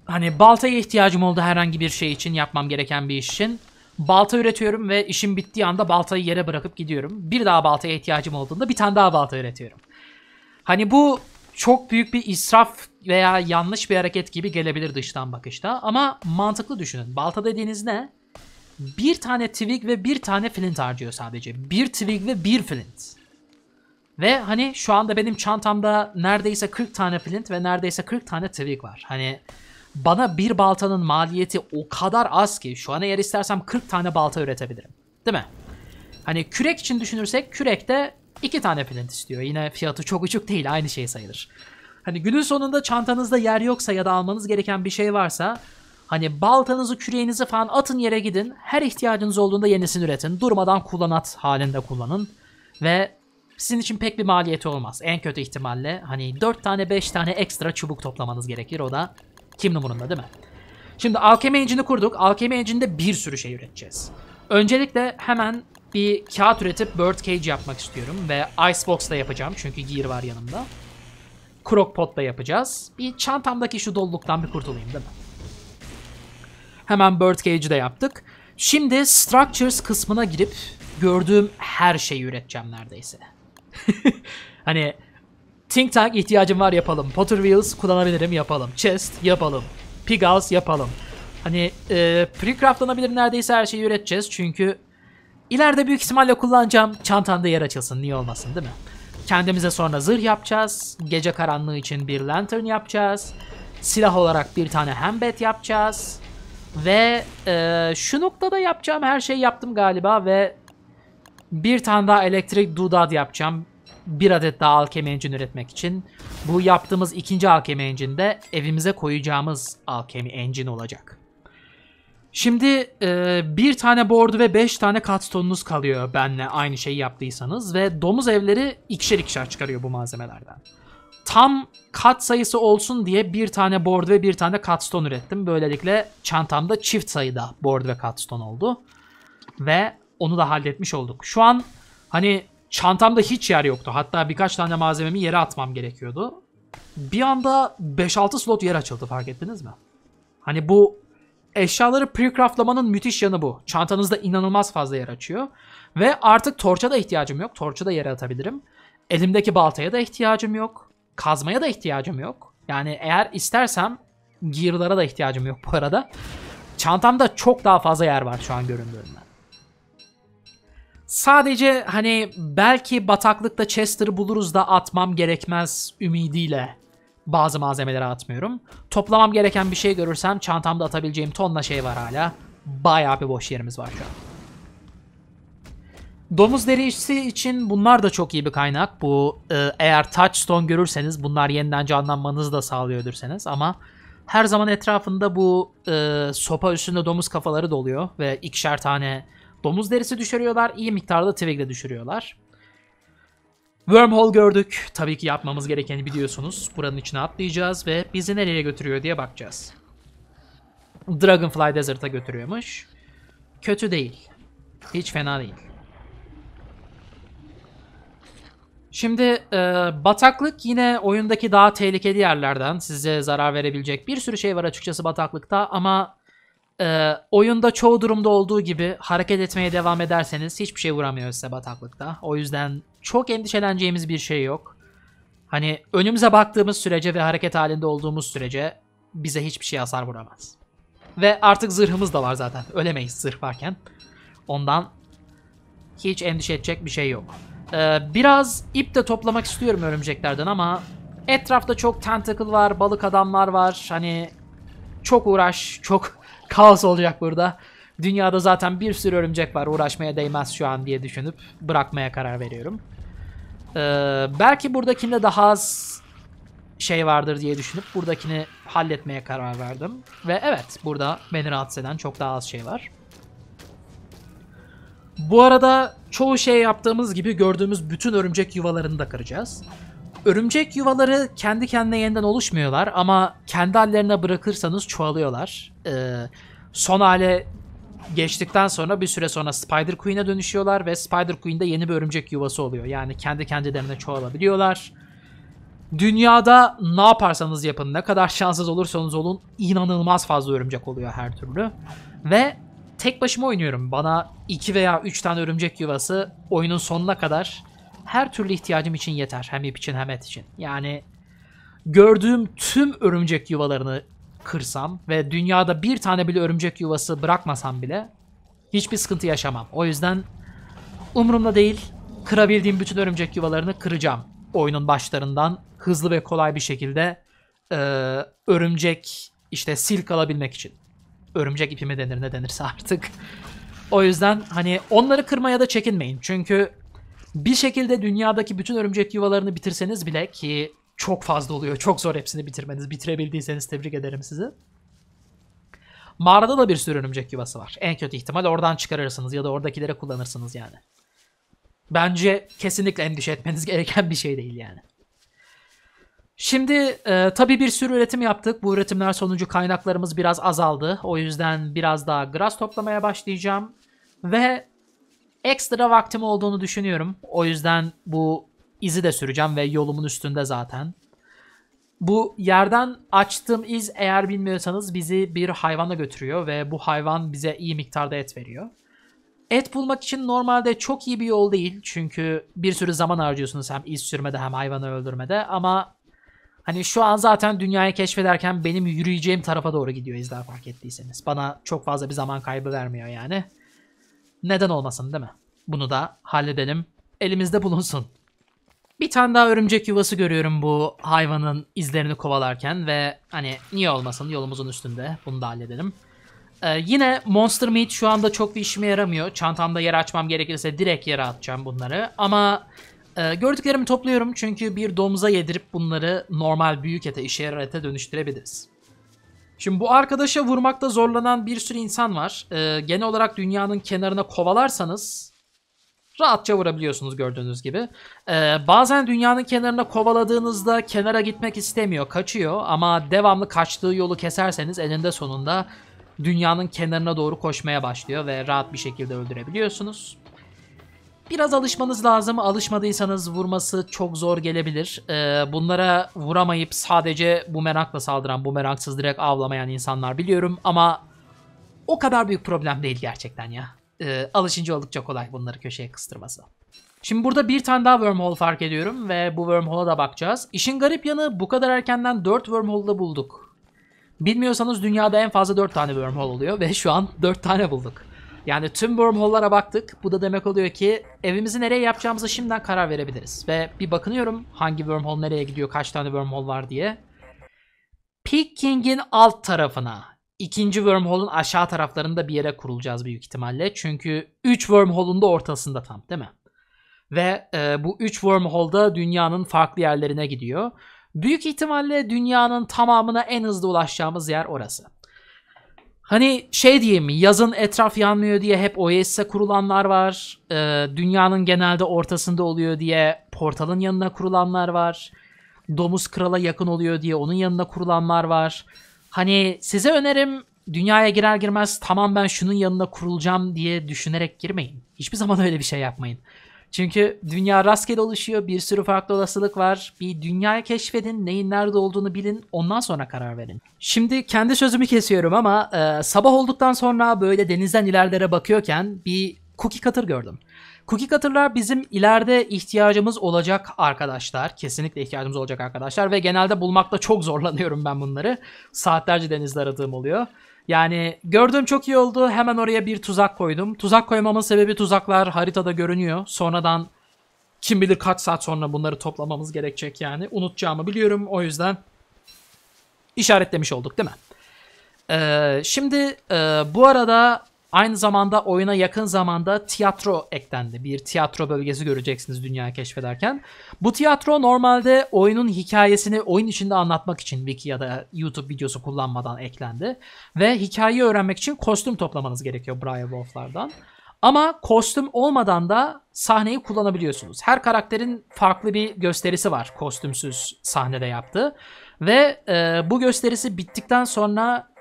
Hani baltaya ihtiyacım oldu herhangi bir şey için yapmam gereken bir iş için. Balta üretiyorum ve işim bittiği anda baltayı yere bırakıp gidiyorum. Bir daha baltaya ihtiyacım olduğunda bir tane daha balta üretiyorum. Hani bu çok büyük bir israf veya yanlış bir hareket gibi gelebilir dıştan bakışta. Ama mantıklı düşünün. Balta dediğiniz ne? Bir tane twig ve bir tane flint harcıyor sadece. Bir twig ve bir flint. Ve hani şu anda benim çantamda neredeyse 40 tane flint ve neredeyse 40 tane twig var. Hani bana bir baltanın maliyeti o kadar az ki şu an eğer istersem 40 tane balta üretebilirim. Değil mi? Hani kürek için düşünürsek kürekte İki tane plint istiyor. Yine fiyatı çok uçuk değil. Aynı şey sayılır. Hani günün sonunda çantanızda yer yoksa ya da almanız gereken bir şey varsa hani baltanızı, küreğinizi falan atın yere gidin. Her ihtiyacınız olduğunda yenisini üretin. Durmadan kullanat halinde kullanın. Ve sizin için pek bir maliyeti olmaz. En kötü ihtimalle hani 4 tane 5 tane ekstra çubuk toplamanız gerekir. O da kim numarında, değil mi? Şimdi alchemy engine'i kurduk. Alchemy engine'de bir sürü şey üreteceğiz. Öncelikle hemen bir kağıt üretip birdcage yapmak istiyorum. Ve icebox'ta yapacağım çünkü gear var yanımda. Crockpot'ta yapacağız. Bir çantamdaki şu doluluktan bir kurtulayım değil mi? Hemen birdcage'i de yaptık. Şimdi structures kısmına girip gördüğüm her şeyi üreteceğim neredeyse. hani think tank ihtiyacım var yapalım. Potter wheels kullanabilirim yapalım. Chest yapalım. Pig house yapalım. Hani e, pre-craftlanabilir neredeyse her şeyi üreteceğiz. Çünkü İleride büyük ihtimalle kullanacağım. Çantanda yer açılsın niye olmasın değil mi? Kendimize sonra zırh yapacağız. Gece karanlığı için bir lantern yapacağız. Silah olarak bir tane hembet yapacağız. Ve e, şu noktada yapacağım her şeyi yaptım galiba ve bir tane daha elektrik dudad yapacağım. Bir adet daha alkemi engine üretmek için. Bu yaptığımız ikinci alkemi engine de evimize koyacağımız alkemi engine olacak. Şimdi e, bir tane board ve beş tane katstone'unuz kalıyor benle aynı şeyi yaptıysanız ve domuz evleri ikişer ikişer çıkarıyor bu malzemelerden. Tam kat sayısı olsun diye bir tane board ve bir tane katstone ürettim. Böylelikle çantamda çift sayıda board ve katstone oldu. Ve onu da halletmiş olduk. Şu an hani çantamda hiç yer yoktu. Hatta birkaç tane malzememi yere atmam gerekiyordu. Bir anda 5-6 slot yer açıldı fark ettiniz mi? Hani bu Eşyaları pre-craftlamanın müthiş yanı bu. Çantanızda inanılmaz fazla yer açıyor. Ve artık torça da ihtiyacım yok. Torça da yere atabilirim. Elimdeki baltaya da ihtiyacım yok. Kazmaya da ihtiyacım yok. Yani eğer istersem gear'lara da ihtiyacım yok bu arada. Çantamda çok daha fazla yer var şu an göründüğünden. Sadece hani belki bataklıkta Chester buluruz da atmam gerekmez ümidiyle bazı malzemeleri atmıyorum. Toplamam gereken bir şey görürsem çantamda atabileceğim tonla şey var hala. Bayağı bir boş yerimiz var şu an. Domuz derisi için bunlar da çok iyi bir kaynak. Bu e, eğer touchstone görürseniz bunlar yeniden canlanmanızı da sağlıyor ödürseniz ama her zaman etrafında bu e, sopa üstünde domuz kafaları doluyor ve ikişer tane domuz derisi düşürüyorlar. İyi miktarda twig'le düşürüyorlar. Wormhole gördük. Tabii ki yapmamız gerekeni biliyorsunuz. Buranın içine atlayacağız ve bizi nereye götürüyor diye bakacağız. Dragonfly Desert'a götürüyormuş. Kötü değil. Hiç fena değil. Şimdi e, bataklık yine oyundaki daha tehlikeli yerlerden size zarar verebilecek bir sürü şey var açıkçası bataklıkta ama ee, oyunda çoğu durumda olduğu gibi hareket etmeye devam ederseniz hiçbir şey vuramıyoruz size bataklıkta. O yüzden çok endişeleneceğimiz bir şey yok. Hani önümüze baktığımız sürece ve hareket halinde olduğumuz sürece bize hiçbir şey hasar vuramaz. Ve artık zırhımız da var zaten. Ölemeyiz zırh varken. Ondan hiç endişe edecek bir şey yok. Ee, biraz ip de toplamak istiyorum örümceklerden ama etrafta çok tentacle var, balık adamlar var. Hani çok uğraş, çok kaos olacak burada. Dünyada zaten bir sürü örümcek var uğraşmaya değmez şu an diye düşünüp bırakmaya karar veriyorum. Ee, belki buradakinde daha az şey vardır diye düşünüp buradakini halletmeye karar verdim. Ve evet burada beni rahatsız eden çok daha az şey var. Bu arada çoğu şey yaptığımız gibi gördüğümüz bütün örümcek yuvalarını da kıracağız. Örümcek yuvaları kendi kendine yeniden oluşmuyorlar ama kendi hallerine bırakırsanız çoğalıyorlar. Ee, son hale geçtikten sonra bir süre sonra Spider Queen'e dönüşüyorlar ve Spider Queen'de yeni bir örümcek yuvası oluyor. Yani kendi kendilerine çoğalabiliyorlar. Dünyada ne yaparsanız yapın, ne kadar şanssız olursanız olun inanılmaz fazla örümcek oluyor her türlü. Ve tek başıma oynuyorum. Bana 2 veya 3 tane örümcek yuvası oyunun sonuna kadar her türlü ihtiyacım için yeter. Hem ip için hem et için. Yani gördüğüm tüm örümcek yuvalarını kırsam ve dünyada bir tane bile örümcek yuvası bırakmasam bile hiçbir sıkıntı yaşamam. O yüzden umurumda değil. Kırabildiğim bütün örümcek yuvalarını kıracağım. Oyunun başlarından hızlı ve kolay bir şekilde e, örümcek işte silk alabilmek için. Örümcek ipimi denir ne denirse artık. O yüzden hani onları kırmaya da çekinmeyin. Çünkü bir şekilde dünyadaki bütün örümcek yuvalarını bitirseniz bile ki çok fazla oluyor. Çok zor hepsini bitirmeniz. Bitirebildiyseniz tebrik ederim sizi. Mağarada da bir sürü örümcek yuvası var. En kötü ihtimal oradan çıkarırsınız ya da oradakilere kullanırsınız yani. Bence kesinlikle endişe etmeniz gereken bir şey değil yani. Şimdi e, tabii bir sürü üretim yaptık. Bu üretimler sonucu kaynaklarımız biraz azaldı. O yüzden biraz daha gras toplamaya başlayacağım. Ve Ekstra vaktim olduğunu düşünüyorum. O yüzden bu izi de süreceğim ve yolumun üstünde zaten. Bu yerden açtığım iz eğer bilmiyorsanız bizi bir hayvana götürüyor ve bu hayvan bize iyi miktarda et veriyor. Et bulmak için normalde çok iyi bir yol değil çünkü bir sürü zaman harcıyorsunuz hem iz sürmede hem hayvanı öldürmede ama hani şu an zaten dünyayı keşfederken benim yürüyeceğim tarafa doğru gidiyor izler fark ettiyseniz. Bana çok fazla bir zaman kaybı vermiyor yani. Neden olmasın değil mi? Bunu da halledelim. Elimizde bulunsun. Bir tane daha örümcek yuvası görüyorum bu hayvanın izlerini kovalarken ve hani niye olmasın yolumuzun üstünde. Bunu da halledelim. Ee, yine Monster Meat şu anda çok bir işime yaramıyor. Çantamda yer açmam gerekirse direkt yere atacağım bunları. Ama e, gördüklerimi topluyorum çünkü bir domuza yedirip bunları normal büyük ete, işe yarar ete dönüştürebiliriz. Şimdi bu arkadaşa vurmakta zorlanan bir sürü insan var. Ee, genel olarak dünyanın kenarına kovalarsanız rahatça vurabiliyorsunuz gördüğünüz gibi. Ee, bazen dünyanın kenarına kovaladığınızda kenara gitmek istemiyor, kaçıyor ama devamlı kaçtığı yolu keserseniz elinde sonunda dünyanın kenarına doğru koşmaya başlıyor ve rahat bir şekilde öldürebiliyorsunuz. Biraz alışmanız lazım. Alışmadıysanız vurması çok zor gelebilir. Ee, bunlara vuramayıp sadece bumerangla saldıran, bumerangsız direkt avlamayan insanlar biliyorum ama o kadar büyük problem değil gerçekten ya. Ee, alışınca oldukça kolay bunları köşeye kıstırması. Şimdi burada bir tane daha wormhole fark ediyorum ve bu wormhole'a da bakacağız. İşin garip yanı bu kadar erkenden 4 da bulduk. Bilmiyorsanız dünyada en fazla 4 tane wormhole oluyor ve şu an 4 tane bulduk. Yani tüm wormhole'lara baktık. Bu da demek oluyor ki evimizi nereye yapacağımızı şimdiden karar verebiliriz. Ve bir bakınıyorum hangi wormhole nereye gidiyor, kaç tane wormhole var diye. Peking'in alt tarafına, ikinci wormhole'un aşağı taraflarında bir yere kurulacağız büyük ihtimalle. Çünkü 3 wormhole'un da ortasında tam değil mi? Ve e, bu 3 wormhole'da dünyanın farklı yerlerine gidiyor. Büyük ihtimalle dünyanın tamamına en hızlı ulaşacağımız yer orası. Hani şey diyeyim mi yazın etraf yanmıyor diye hep OES'e kurulanlar var. Ee, dünyanın genelde ortasında oluyor diye portalın yanına kurulanlar var. Domuz krala yakın oluyor diye onun yanına kurulanlar var. Hani size önerim dünyaya girer girmez tamam ben şunun yanına kurulacağım diye düşünerek girmeyin. Hiçbir zaman öyle bir şey yapmayın. Çünkü dünya rastgele oluşuyor. Bir sürü farklı olasılık var. Bir dünyayı keşfedin. Neyin nerede olduğunu bilin. Ondan sonra karar verin. Şimdi kendi sözümü kesiyorum ama e, sabah olduktan sonra böyle denizden ilerlere bakıyorken bir cookie cutter gördüm. Cookie cutter'lar bizim ileride ihtiyacımız olacak arkadaşlar. Kesinlikle ihtiyacımız olacak arkadaşlar ve genelde bulmakta çok zorlanıyorum ben bunları. Saatlerce denizde aradığım oluyor. Yani gördüğüm çok iyi oldu. Hemen oraya bir tuzak koydum. Tuzak koymamın sebebi tuzaklar haritada görünüyor. Sonradan kim bilir kaç saat sonra bunları toplamamız gerekecek yani. Unutacağımı biliyorum. O yüzden işaretlemiş olduk değil mi? Ee, şimdi e, bu arada Aynı zamanda oyuna yakın zamanda tiyatro eklendi. Bir tiyatro bölgesi göreceksiniz dünya keşfederken. Bu tiyatro normalde oyunun hikayesini oyun içinde anlatmak için wiki ya da YouTube videosu kullanmadan eklendi. Ve hikayeyi öğrenmek için kostüm toplamanız gerekiyor Briar Wolf'lardan. Ama kostüm olmadan da sahneyi kullanabiliyorsunuz. Her karakterin farklı bir gösterisi var kostümsüz sahnede yaptığı. Ve e, bu gösterisi bittikten sonra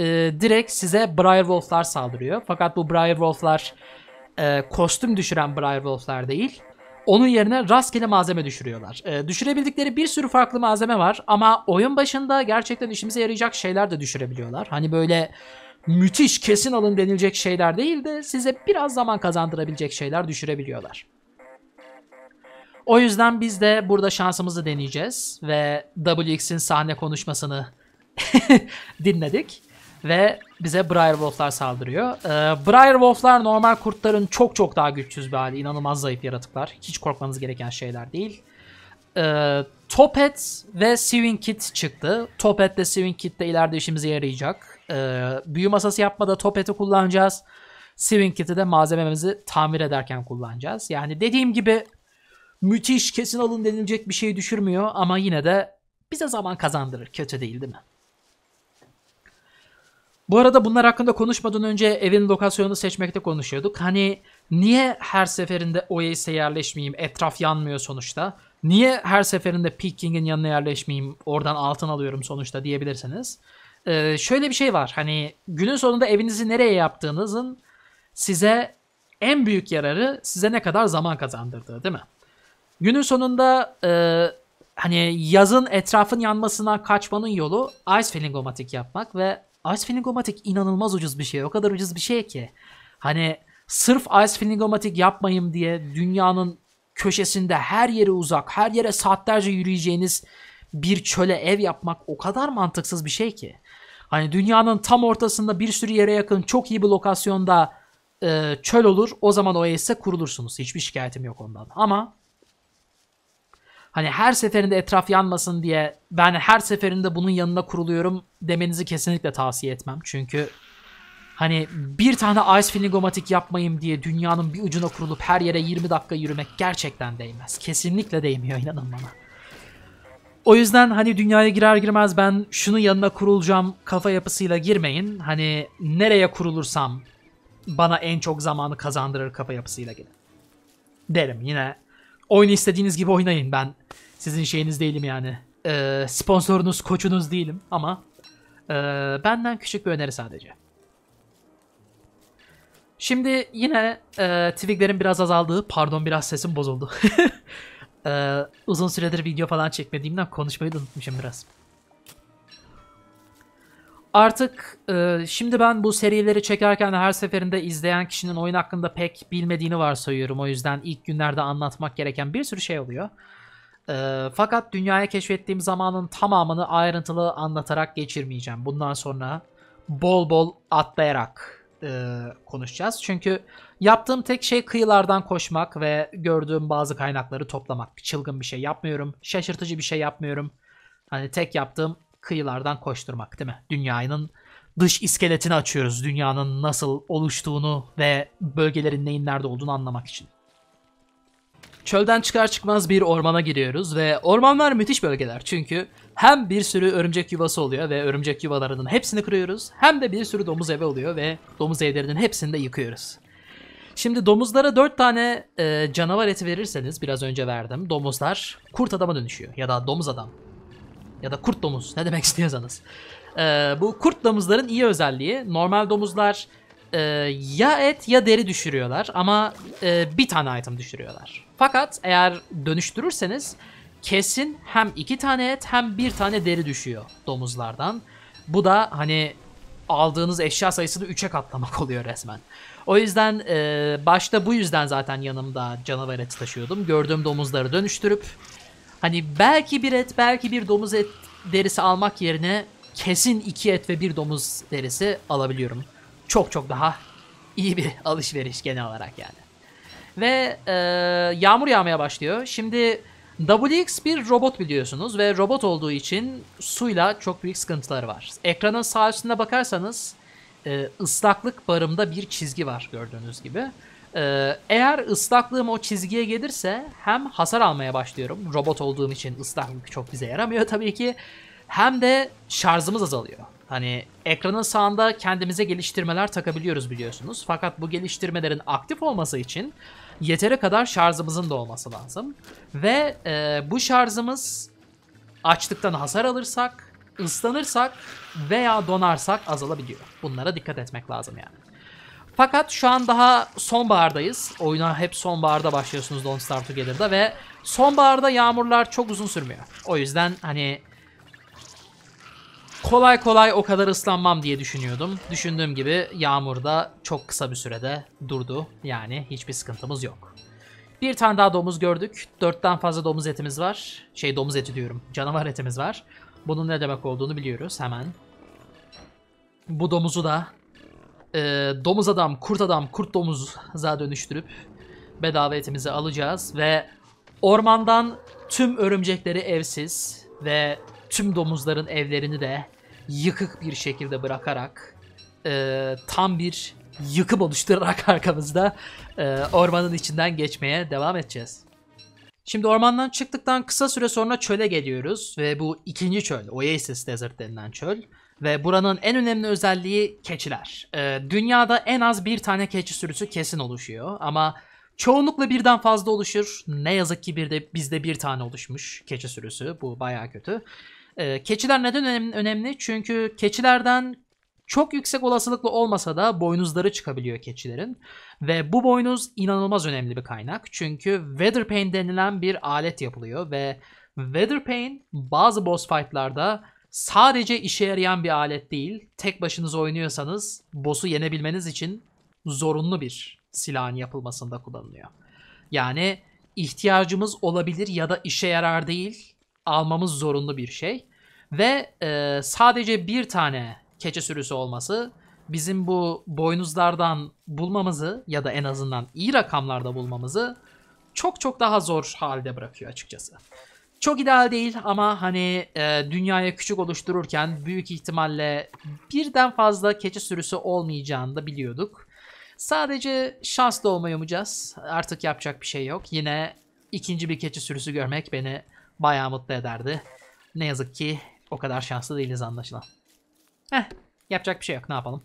e, direkt size Briarwolf'lar saldırıyor. Fakat bu Briarwolf'lar e, kostüm düşüren Briarwolf'lar değil. Onun yerine rastgele malzeme düşürüyorlar. E, düşürebildikleri bir sürü farklı malzeme var ama oyun başında gerçekten işimize yarayacak şeyler de düşürebiliyorlar. Hani böyle müthiş kesin alın denilecek şeyler değil de size biraz zaman kazandırabilecek şeyler düşürebiliyorlar. O yüzden biz de burada şansımızı deneyeceğiz ve WX'in sahne konuşmasını dinledik. Ve bize Briar Wolf'lar saldırıyor. Ee, Briar Wolf'lar normal kurtların çok çok daha güçsüz bir hali. İnanılmaz zayıf yaratıklar. Hiç korkmanız gereken şeyler değil. Ee, Topet ve Sewing Kit çıktı. Topet de Sewing Kit de ileride işimize yarayacak. Ee, büyü masası yapmada Topet'i kullanacağız. Sewing Kit'i de malzememizi tamir ederken kullanacağız. Yani dediğim gibi müthiş kesin alın denilecek bir şey düşürmüyor ama yine de bize zaman kazandırır. Kötü değil değil mi? Bu arada bunlar hakkında konuşmadan önce evin lokasyonunu seçmekte konuşuyorduk. Hani niye her seferinde Oase'e yerleşmeyeyim? Etraf yanmıyor sonuçta. Niye her seferinde Peaking'in yanına yerleşmeyeyim? Oradan altın alıyorum sonuçta diyebilirsiniz. Ee, şöyle bir şey var. Hani günün sonunda evinizi nereye yaptığınızın size en büyük yararı size ne kadar zaman kazandırdığı değil mi? Günün sonunda e, hani yazın etrafın yanmasına kaçmanın yolu ice feelingomatik yapmak ve Ice Flingomatic inanılmaz ucuz bir şey. O kadar ucuz bir şey ki. Hani sırf Ice Flingomatic yapmayayım diye dünyanın köşesinde her yere uzak, her yere saatlerce yürüyeceğiniz bir çöle ev yapmak o kadar mantıksız bir şey ki. Hani dünyanın tam ortasında bir sürü yere yakın çok iyi bir lokasyonda e, çöl olur. O zaman o ESE kurulursunuz. Hiçbir şikayetim yok ondan. Ama Hani her seferinde etraf yanmasın diye ben her seferinde bunun yanına kuruluyorum demenizi kesinlikle tavsiye etmem. Çünkü hani bir tane ice filigomatik yapmayayım diye dünyanın bir ucuna kurulup her yere 20 dakika yürümek gerçekten değmez. Kesinlikle değmiyor inanın bana. O yüzden hani dünyaya girer girmez ben şunu yanına kurulacağım kafa yapısıyla girmeyin. Hani nereye kurulursam bana en çok zamanı kazandırır kafa yapısıyla gelin. Derim yine oyunu istediğiniz gibi oynayın ben sizin şeyiniz değilim yani. Ee, sponsorunuz, koçunuz değilim ama e, benden küçük bir öneri sadece. Şimdi yine e, Twig'lerin biraz azaldığı, pardon biraz sesim bozuldu. e, uzun süredir video falan çekmediğimden konuşmayı da unutmuşum biraz. Artık e, şimdi ben bu serileri çekerken her seferinde izleyen kişinin oyun hakkında pek bilmediğini varsayıyorum. O yüzden ilk günlerde anlatmak gereken bir sürü şey oluyor. E, fakat dünyaya keşfettiğim zamanın tamamını ayrıntılı anlatarak geçirmeyeceğim. Bundan sonra bol bol atlayarak e, konuşacağız. Çünkü yaptığım tek şey kıyılardan koşmak ve gördüğüm bazı kaynakları toplamak. Çılgın bir şey yapmıyorum. Şaşırtıcı bir şey yapmıyorum. Hani tek yaptığım kıyılardan koşturmak değil mi? Dünyanın dış iskeletini açıyoruz. Dünyanın nasıl oluştuğunu ve bölgelerin neyin nerede olduğunu anlamak için. Çölden çıkar çıkmaz bir ormana giriyoruz ve ormanlar müthiş bölgeler çünkü hem bir sürü örümcek yuvası oluyor ve örümcek yuvalarının hepsini kırıyoruz hem de bir sürü domuz evi oluyor ve domuz evlerinin hepsini de yıkıyoruz. Şimdi domuzlara 4 tane e, canavar eti verirseniz biraz önce verdim. Domuzlar kurt adama dönüşüyor ya da domuz adam ya da kurt domuz ne demek istiyorsanız. E, bu kurt domuzların iyi özelliği normal domuzlar e, ya et ya deri düşürüyorlar ama e, bir tane item düşürüyorlar. Fakat eğer dönüştürürseniz kesin hem iki tane et hem bir tane deri düşüyor domuzlardan. Bu da hani aldığınız eşya sayısını 3'e katlamak oluyor resmen. O yüzden e, başta bu yüzden zaten yanımda canavar eti taşıyordum. Gördüğüm domuzları dönüştürüp hani belki bir et belki bir domuz et derisi almak yerine kesin iki et ve bir domuz derisi alabiliyorum. Çok çok daha iyi bir alışveriş genel olarak yani. Ve e, yağmur yağmaya başlıyor. Şimdi WX bir robot biliyorsunuz ve robot olduğu için suyla çok büyük sıkıntıları var. Ekranın sağ üstünde bakarsanız e, ıslaklık barımda bir çizgi var gördüğünüz gibi. E, eğer ıslaklığım o çizgiye gelirse hem hasar almaya başlıyorum. Robot olduğum için ıslaklık çok bize yaramıyor tabii ki. Hem de şarjımız azalıyor. Hani ekranın sağında kendimize geliştirmeler takabiliyoruz biliyorsunuz. Fakat bu geliştirmelerin aktif olması için yeteri kadar şarjımızın da olması lazım. Ve e, bu şarjımız açlıktan hasar alırsak, ıslanırsak veya donarsak azalabiliyor. Bunlara dikkat etmek lazım yani. Fakat şu an daha sonbahardayız. Oyuna hep sonbaharda başlıyorsunuz Don't start Together'da ve sonbaharda yağmurlar çok uzun sürmüyor. O yüzden hani Kolay kolay o kadar ıslanmam diye düşünüyordum. Düşündüğüm gibi yağmur da çok kısa bir sürede durdu. Yani hiçbir sıkıntımız yok. Bir tane daha domuz gördük. Dörtten fazla domuz etimiz var. Şey domuz eti diyorum. Canavar etimiz var. Bunun ne demek olduğunu biliyoruz hemen. Bu domuzu da e, domuz adam, kurt adam, kurt domuza dönüştürüp bedava etimizi alacağız ve ormandan tüm örümcekleri evsiz ve tüm domuzların evlerini de yıkık bir şekilde bırakarak e, tam bir yıkım oluşturarak arkamızda e, ormanın içinden geçmeye devam edeceğiz. Şimdi ormandan çıktıktan kısa süre sonra çöle geliyoruz ve bu ikinci çöl, Oasis Desert denilen çöl. Ve buranın en önemli özelliği keçiler. Ee, dünyada en az bir tane keçi sürüsü kesin oluşuyor ama çoğunlukla birden fazla oluşur. Ne yazık ki bir de bizde bir tane oluşmuş keçi sürüsü. Bu baya kötü. E, keçiler neden önemli? Çünkü keçilerden çok yüksek olasılıkla olmasa da boynuzları çıkabiliyor keçilerin. Ve bu boynuz inanılmaz önemli bir kaynak. Çünkü Weatherpane denilen bir alet yapılıyor ve Weatherpane bazı boss fightlarda sadece işe yarayan bir alet değil. Tek başınıza oynuyorsanız boss'u yenebilmeniz için zorunlu bir silahın yapılmasında kullanılıyor. Yani ihtiyacımız olabilir ya da işe yarar değil almamız zorunlu bir şey. Ve e, sadece bir tane keçe sürüsü olması bizim bu boynuzlardan bulmamızı ya da en azından iyi rakamlarda bulmamızı çok çok daha zor halde bırakıyor açıkçası. Çok ideal değil ama hani e, dünyaya küçük oluştururken büyük ihtimalle birden fazla keçi sürüsü olmayacağını da biliyorduk. Sadece şanslı olmayı umacağız. Artık yapacak bir şey yok. Yine ikinci bir keçi sürüsü görmek beni bayağı mutlu ederdi. Ne yazık ki o kadar şanslı değiliz anlaşılan. Heh, yapacak bir şey yok ne yapalım.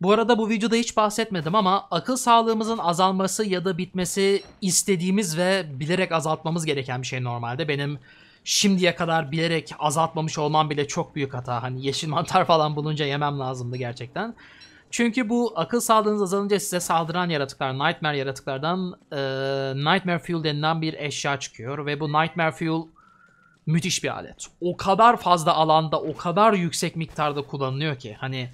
Bu arada bu videoda hiç bahsetmedim ama akıl sağlığımızın azalması ya da bitmesi istediğimiz ve bilerek azaltmamız gereken bir şey normalde. Benim şimdiye kadar bilerek azaltmamış olmam bile çok büyük hata. Hani yeşil mantar falan bulunca yemem lazımdı gerçekten. Çünkü bu akıl sağlığınız azalınca size saldıran yaratıklar, Nightmare yaratıklardan e, Nightmare Fuel denilen bir eşya çıkıyor. Ve bu Nightmare Fuel müthiş bir alet. O kadar fazla alanda, o kadar yüksek miktarda kullanılıyor ki hani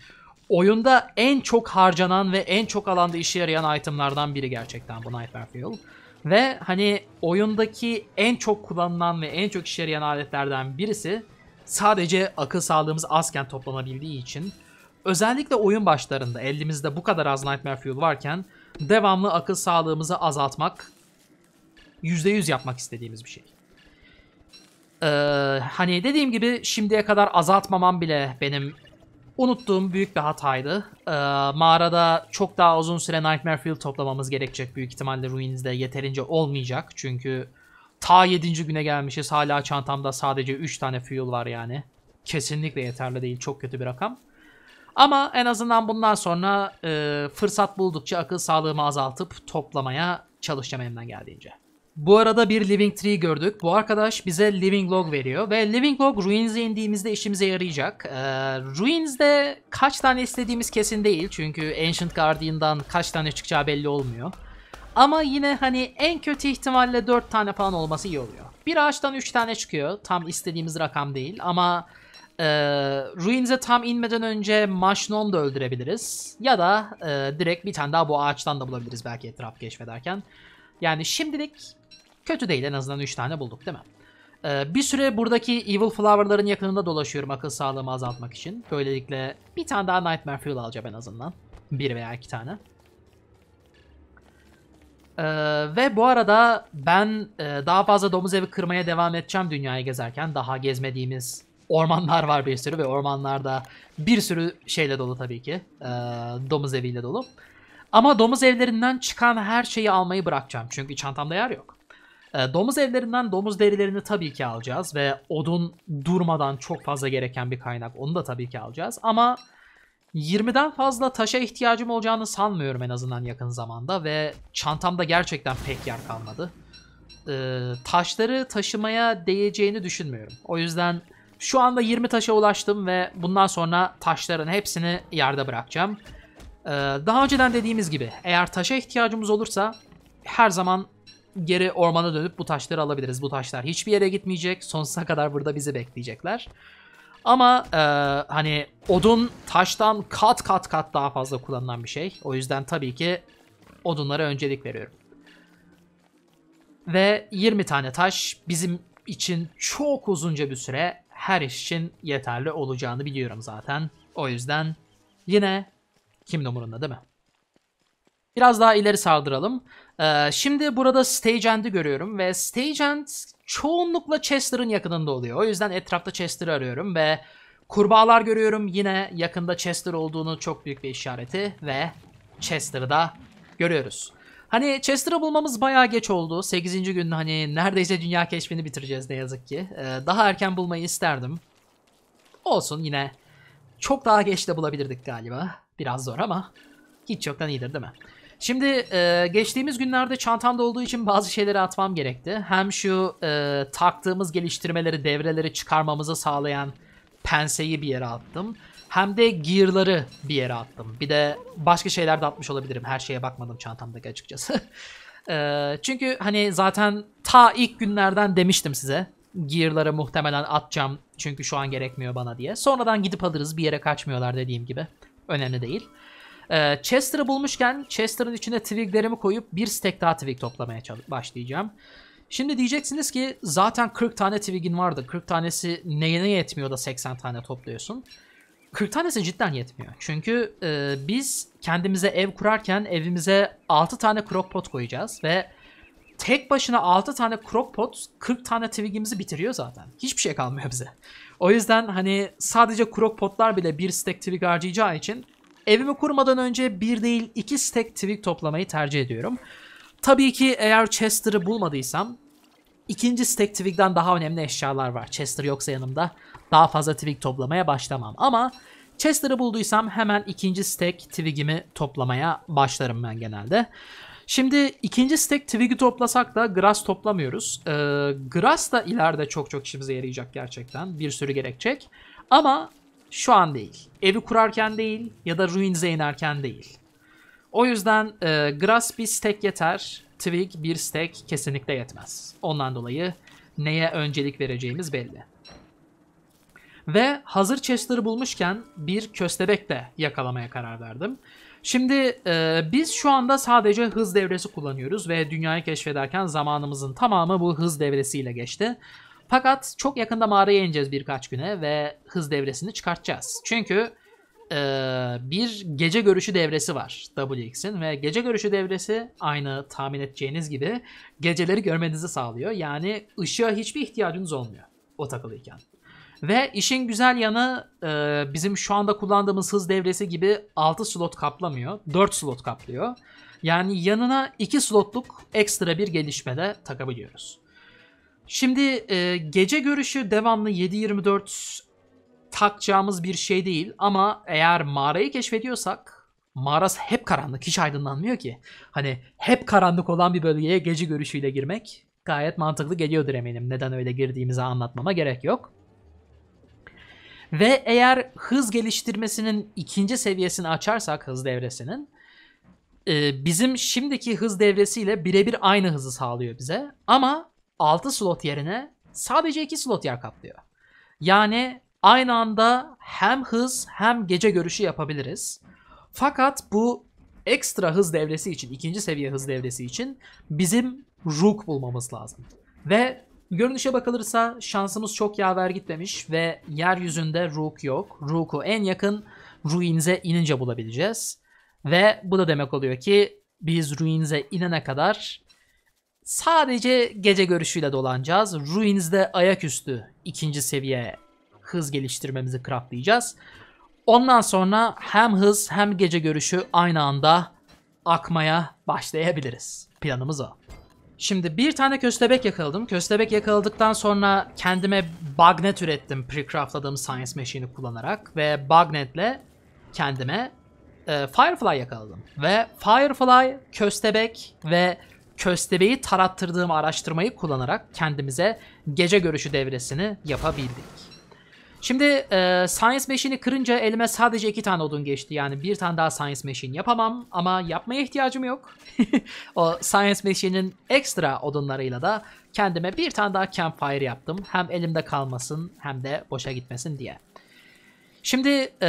oyunda en çok harcanan ve en çok alanda işe yarayan itemlardan biri gerçekten bu Nightmare Fuel. Ve hani oyundaki en çok kullanılan ve en çok işe yarayan aletlerden birisi sadece akıl sağlığımız azken toplanabildiği için özellikle oyun başlarında elimizde bu kadar az Nightmare Fuel varken devamlı akıl sağlığımızı azaltmak %100 yapmak istediğimiz bir şey. Ee, hani dediğim gibi şimdiye kadar azaltmamam bile benim unuttuğum büyük bir hataydı. Ee, mağarada çok daha uzun süre Nightmare Field toplamamız gerekecek. Büyük ihtimalle Ruins'de yeterince olmayacak. Çünkü ta 7. güne gelmişiz. Hala çantamda sadece 3 tane fuel var yani. Kesinlikle yeterli değil. Çok kötü bir rakam. Ama en azından bundan sonra e, fırsat buldukça akıl sağlığımı azaltıp toplamaya çalışacağım elimden geldiğince. Bu arada bir Living Tree gördük. Bu arkadaş bize Living Log veriyor ve Living Log Ruins'e indiğimizde işimize yarayacak. Ee, Ruins'de kaç tane istediğimiz kesin değil çünkü Ancient Guardian'dan kaç tane çıkacağı belli olmuyor. Ama yine hani en kötü ihtimalle 4 tane falan olması iyi oluyor. Bir ağaçtan 3 tane çıkıyor. Tam istediğimiz rakam değil ama e, Ruins'e tam inmeden önce Mashnon'u da öldürebiliriz. Ya da e, direkt bir tane daha bu ağaçtan da bulabiliriz belki etraf keşfederken. Yani şimdilik Kötü değil en azından 3 tane bulduk değil mi? Ee, bir süre buradaki Evil Flower'ların yakınında dolaşıyorum akıl sağlığımı azaltmak için. Böylelikle bir tane daha Nightmare Fuel alacağım en azından. Bir veya iki tane. Ee, ve bu arada ben e, daha fazla domuz evi kırmaya devam edeceğim dünyayı gezerken. Daha gezmediğimiz ormanlar var bir sürü ve ormanlarda bir sürü şeyle dolu tabii ki. Ee, domuz eviyle dolu. Ama domuz evlerinden çıkan her şeyi almayı bırakacağım. Çünkü çantamda yer yok. Ee, domuz evlerinden domuz derilerini tabii ki alacağız ve odun durmadan çok fazla gereken bir kaynak. Onu da tabii ki alacağız ama 20'den fazla taşa ihtiyacım olacağını sanmıyorum en azından yakın zamanda ve çantamda gerçekten pek yer kalmadı. E, taşları taşımaya değeceğini düşünmüyorum. O yüzden şu anda 20 taşa ulaştım ve bundan sonra taşların hepsini yerde bırakacağım. Ee, daha önceden dediğimiz gibi eğer taşa ihtiyacımız olursa her zaman geri ormana dönüp bu taşları alabiliriz. Bu taşlar hiçbir yere gitmeyecek. Sonsuza kadar burada bizi bekleyecekler. Ama e, hani odun taştan kat kat kat daha fazla kullanılan bir şey. O yüzden tabii ki odunlara öncelik veriyorum. Ve 20 tane taş bizim için çok uzunca bir süre her iş için yeterli olacağını biliyorum zaten. O yüzden yine kim numarında değil mi? Biraz daha ileri saldıralım. Ee, şimdi burada Stagehand'i görüyorum ve Stagehand çoğunlukla Chester'ın yakınında oluyor. O yüzden etrafta Chester'ı arıyorum ve kurbağalar görüyorum. Yine yakında Chester olduğunu çok büyük bir işareti ve Chester'ı da görüyoruz. Hani Chester'ı bulmamız bayağı geç oldu. 8. gün hani neredeyse dünya keşfini bitireceğiz ne yazık ki. Ee, daha erken bulmayı isterdim. Olsun yine çok daha geç de bulabilirdik galiba. Biraz zor ama hiç yoktan iyidir değil mi? Şimdi e, geçtiğimiz günlerde çantamda olduğu için bazı şeyleri atmam gerekti. Hem şu e, taktığımız geliştirmeleri, devreleri çıkarmamızı sağlayan penseyi bir yere attım. Hem de gear'ları bir yere attım. Bir de başka şeyler de atmış olabilirim. Her şeye bakmadım çantamdaki açıkçası. e, çünkü hani zaten ta ilk günlerden demiştim size. Gear'ları muhtemelen atacağım çünkü şu an gerekmiyor bana diye. Sonradan gidip alırız bir yere kaçmıyorlar dediğim gibi. Önemli değil. Ee, Chester'ı bulmuşken Chester'ın içine twiglerimi koyup bir stack daha twig toplamaya başlayacağım. Şimdi diyeceksiniz ki zaten 40 tane twig'in vardı. 40 tanesi neyine yetmiyor da 80 tane topluyorsun. 40 tanesi cidden yetmiyor. Çünkü e, biz kendimize ev kurarken evimize 6 tane crockpot koyacağız ve tek başına 6 tane crockpot 40 tane twig'imizi bitiriyor zaten. Hiçbir şey kalmıyor bize. O yüzden hani sadece crockpotlar bile bir stack twig harcayacağı için Evimi kurmadan önce bir değil iki stack twig toplamayı tercih ediyorum. Tabii ki eğer Chester'ı bulmadıysam ikinci stack twig'den daha önemli eşyalar var. Chester yoksa yanımda daha fazla twig toplamaya başlamam. Ama Chester'ı bulduysam hemen ikinci stack twig'imi toplamaya başlarım ben genelde. Şimdi ikinci stack twig'i toplasak da grass toplamıyoruz. Ee, grass da ileride çok çok işimize yarayacak gerçekten. Bir sürü gerekecek. Ama şu an değil evi kurarken değil ya da ruins'e inerken değil. O yüzden e, grass bir stack yeter. Twig bir stack kesinlikle yetmez. Ondan dolayı neye öncelik vereceğimiz belli. Ve hazır Chester'ı bulmuşken bir köstebek de yakalamaya karar verdim. Şimdi e, biz şu anda sadece hız devresi kullanıyoruz ve dünyayı keşfederken zamanımızın tamamı bu hız devresiyle geçti. Fakat çok yakında mağaraya ineceğiz birkaç güne ve hız devresini çıkartacağız. Çünkü e, bir gece görüşü devresi var WX'in ve gece görüşü devresi aynı tahmin edeceğiniz gibi geceleri görmenizi sağlıyor. Yani ışığa hiçbir ihtiyacınız olmuyor o takılıyken. Ve işin güzel yanı e, bizim şu anda kullandığımız hız devresi gibi 6 slot kaplamıyor. 4 slot kaplıyor. Yani yanına 2 slotluk ekstra bir gelişmede takabiliyoruz. Şimdi e, gece görüşü devamlı 7-24 takacağımız bir şey değil ama eğer mağarayı keşfediyorsak mağarası hep karanlık hiç aydınlanmıyor ki. Hani hep karanlık olan bir bölgeye gece görüşüyle girmek gayet mantıklı geliyordur eminim. Neden öyle girdiğimizi anlatmama gerek yok. Ve eğer hız geliştirmesinin ikinci seviyesini açarsak hız devresinin e, bizim şimdiki hız devresiyle birebir aynı hızı sağlıyor bize. Ama 6 slot yerine sadece 2 slot yer kaplıyor. Yani aynı anda hem hız hem gece görüşü yapabiliriz. Fakat bu ekstra hız devresi için, ikinci seviye hız devresi için bizim Rook bulmamız lazım. Ve görünüşe bakılırsa şansımız çok yaver gitmemiş ve yeryüzünde Rook yok. Rook'u en yakın Ruins'e inince bulabileceğiz. Ve bu da demek oluyor ki biz Ruins'e inene kadar Sadece gece görüşüyle dolanacağız. Ruins'de ayaküstü ikinci seviye hız geliştirmemizi craftlayacağız. Ondan sonra hem hız hem gece görüşü aynı anda akmaya başlayabiliriz. Planımız o. Şimdi bir tane köstebek yakaladım. Köstebek yakaladıktan sonra kendime bagnet ürettim pre-craftladığım Science Machine'i kullanarak. Ve bagnetle kendime e, Firefly yakaladım. Ve Firefly, köstebek ve köstebeği tarattırdığım araştırmayı kullanarak kendimize gece görüşü devresini yapabildik. Şimdi e, Science Machine'i kırınca elime sadece iki tane odun geçti. Yani bir tane daha Science Machine yapamam ama yapmaya ihtiyacım yok. o Science Machine'in ekstra odunlarıyla da kendime bir tane daha campfire yaptım. Hem elimde kalmasın hem de boşa gitmesin diye. Şimdi e,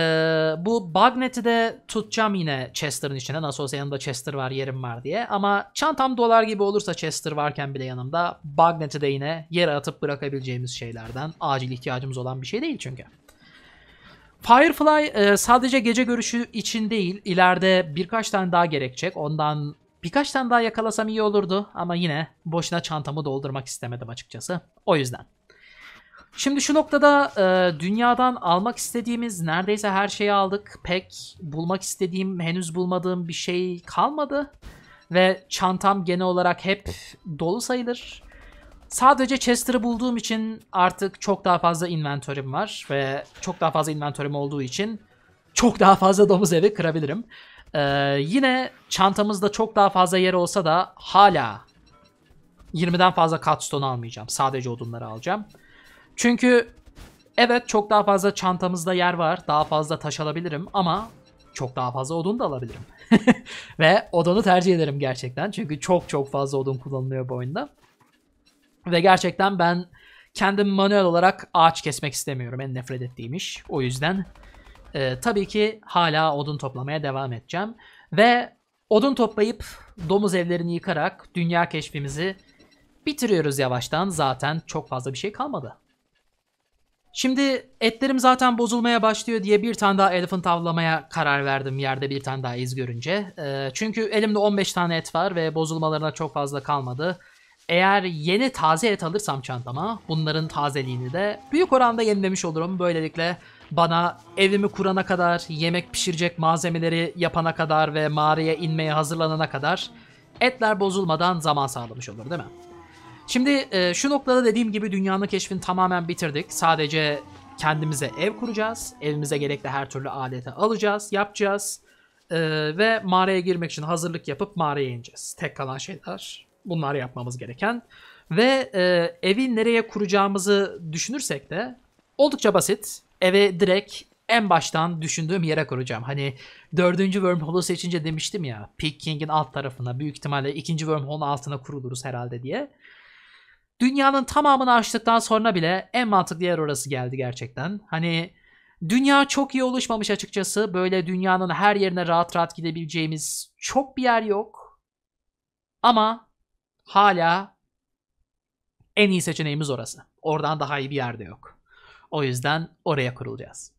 bu Bagnet'i de tutacağım yine Chester'ın içine. Nasıl olsa yanımda Chester var yerim var diye. Ama çantam dolar gibi olursa Chester varken bile yanımda Bagnet'i de yine yere atıp bırakabileceğimiz şeylerden. Acil ihtiyacımız olan bir şey değil çünkü. Firefly e, sadece gece görüşü için değil, ileride birkaç tane daha gerekecek. Ondan birkaç tane daha yakalasam iyi olurdu ama yine boşuna çantamı doldurmak istemedim açıkçası. O yüzden. Şimdi şu noktada e, dünyadan almak istediğimiz neredeyse her şeyi aldık. Pek bulmak istediğim, henüz bulmadığım bir şey kalmadı. Ve çantam genel olarak hep dolu sayılır. Sadece Chester'ı bulduğum için artık çok daha fazla inventörüm var. Ve çok daha fazla inventörüm olduğu için çok daha fazla domuz evi kırabilirim. E, yine çantamızda çok daha fazla yer olsa da hala 20'den fazla cutstone almayacağım. Sadece odunları alacağım. Çünkü evet çok daha fazla çantamızda yer var. Daha fazla taş alabilirim ama çok daha fazla odun da alabilirim. Ve odunu tercih ederim gerçekten. Çünkü çok çok fazla odun kullanılıyor bu oyunda. Ve gerçekten ben kendim manuel olarak ağaç kesmek istemiyorum. En nefret ettiğim iş. O yüzden e, tabii ki hala odun toplamaya devam edeceğim. Ve odun toplayıp domuz evlerini yıkarak dünya keşfimizi bitiriyoruz yavaştan. Zaten çok fazla bir şey kalmadı. Şimdi etlerim zaten bozulmaya başlıyor diye bir tane daha elephant avlamaya karar verdim yerde bir tane daha iz görünce. E, çünkü elimde 15 tane et var ve bozulmalarına çok fazla kalmadı. Eğer yeni taze et alırsam çantama bunların tazeliğini de büyük oranda yenilemiş olurum. Böylelikle bana evimi kurana kadar, yemek pişirecek malzemeleri yapana kadar ve mağaraya inmeye hazırlanana kadar etler bozulmadan zaman sağlamış olur değil mi? Şimdi e, şu noktada dediğim gibi dünyanın keşfini tamamen bitirdik. Sadece kendimize ev kuracağız. Evimize gerekli her türlü aleti alacağız, yapacağız. E, ve mağaraya girmek için hazırlık yapıp mağaraya ineceğiz. Tek kalan şeyler bunlar yapmamız gereken. Ve e, evi nereye kuracağımızı düşünürsek de oldukça basit. Eve direkt en baştan düşündüğüm yere kuracağım. Hani dördüncü wormhole'u seçince demiştim ya. Peak King'in alt tarafına büyük ihtimalle ikinci wormhole'un altına kuruluruz herhalde diye. Dünyanın tamamını açtıktan sonra bile en mantıklı yer orası geldi gerçekten. Hani dünya çok iyi oluşmamış açıkçası. Böyle dünyanın her yerine rahat rahat gidebileceğimiz çok bir yer yok. Ama hala en iyi seçeneğimiz orası. Oradan daha iyi bir yerde yok. O yüzden oraya kurulacağız.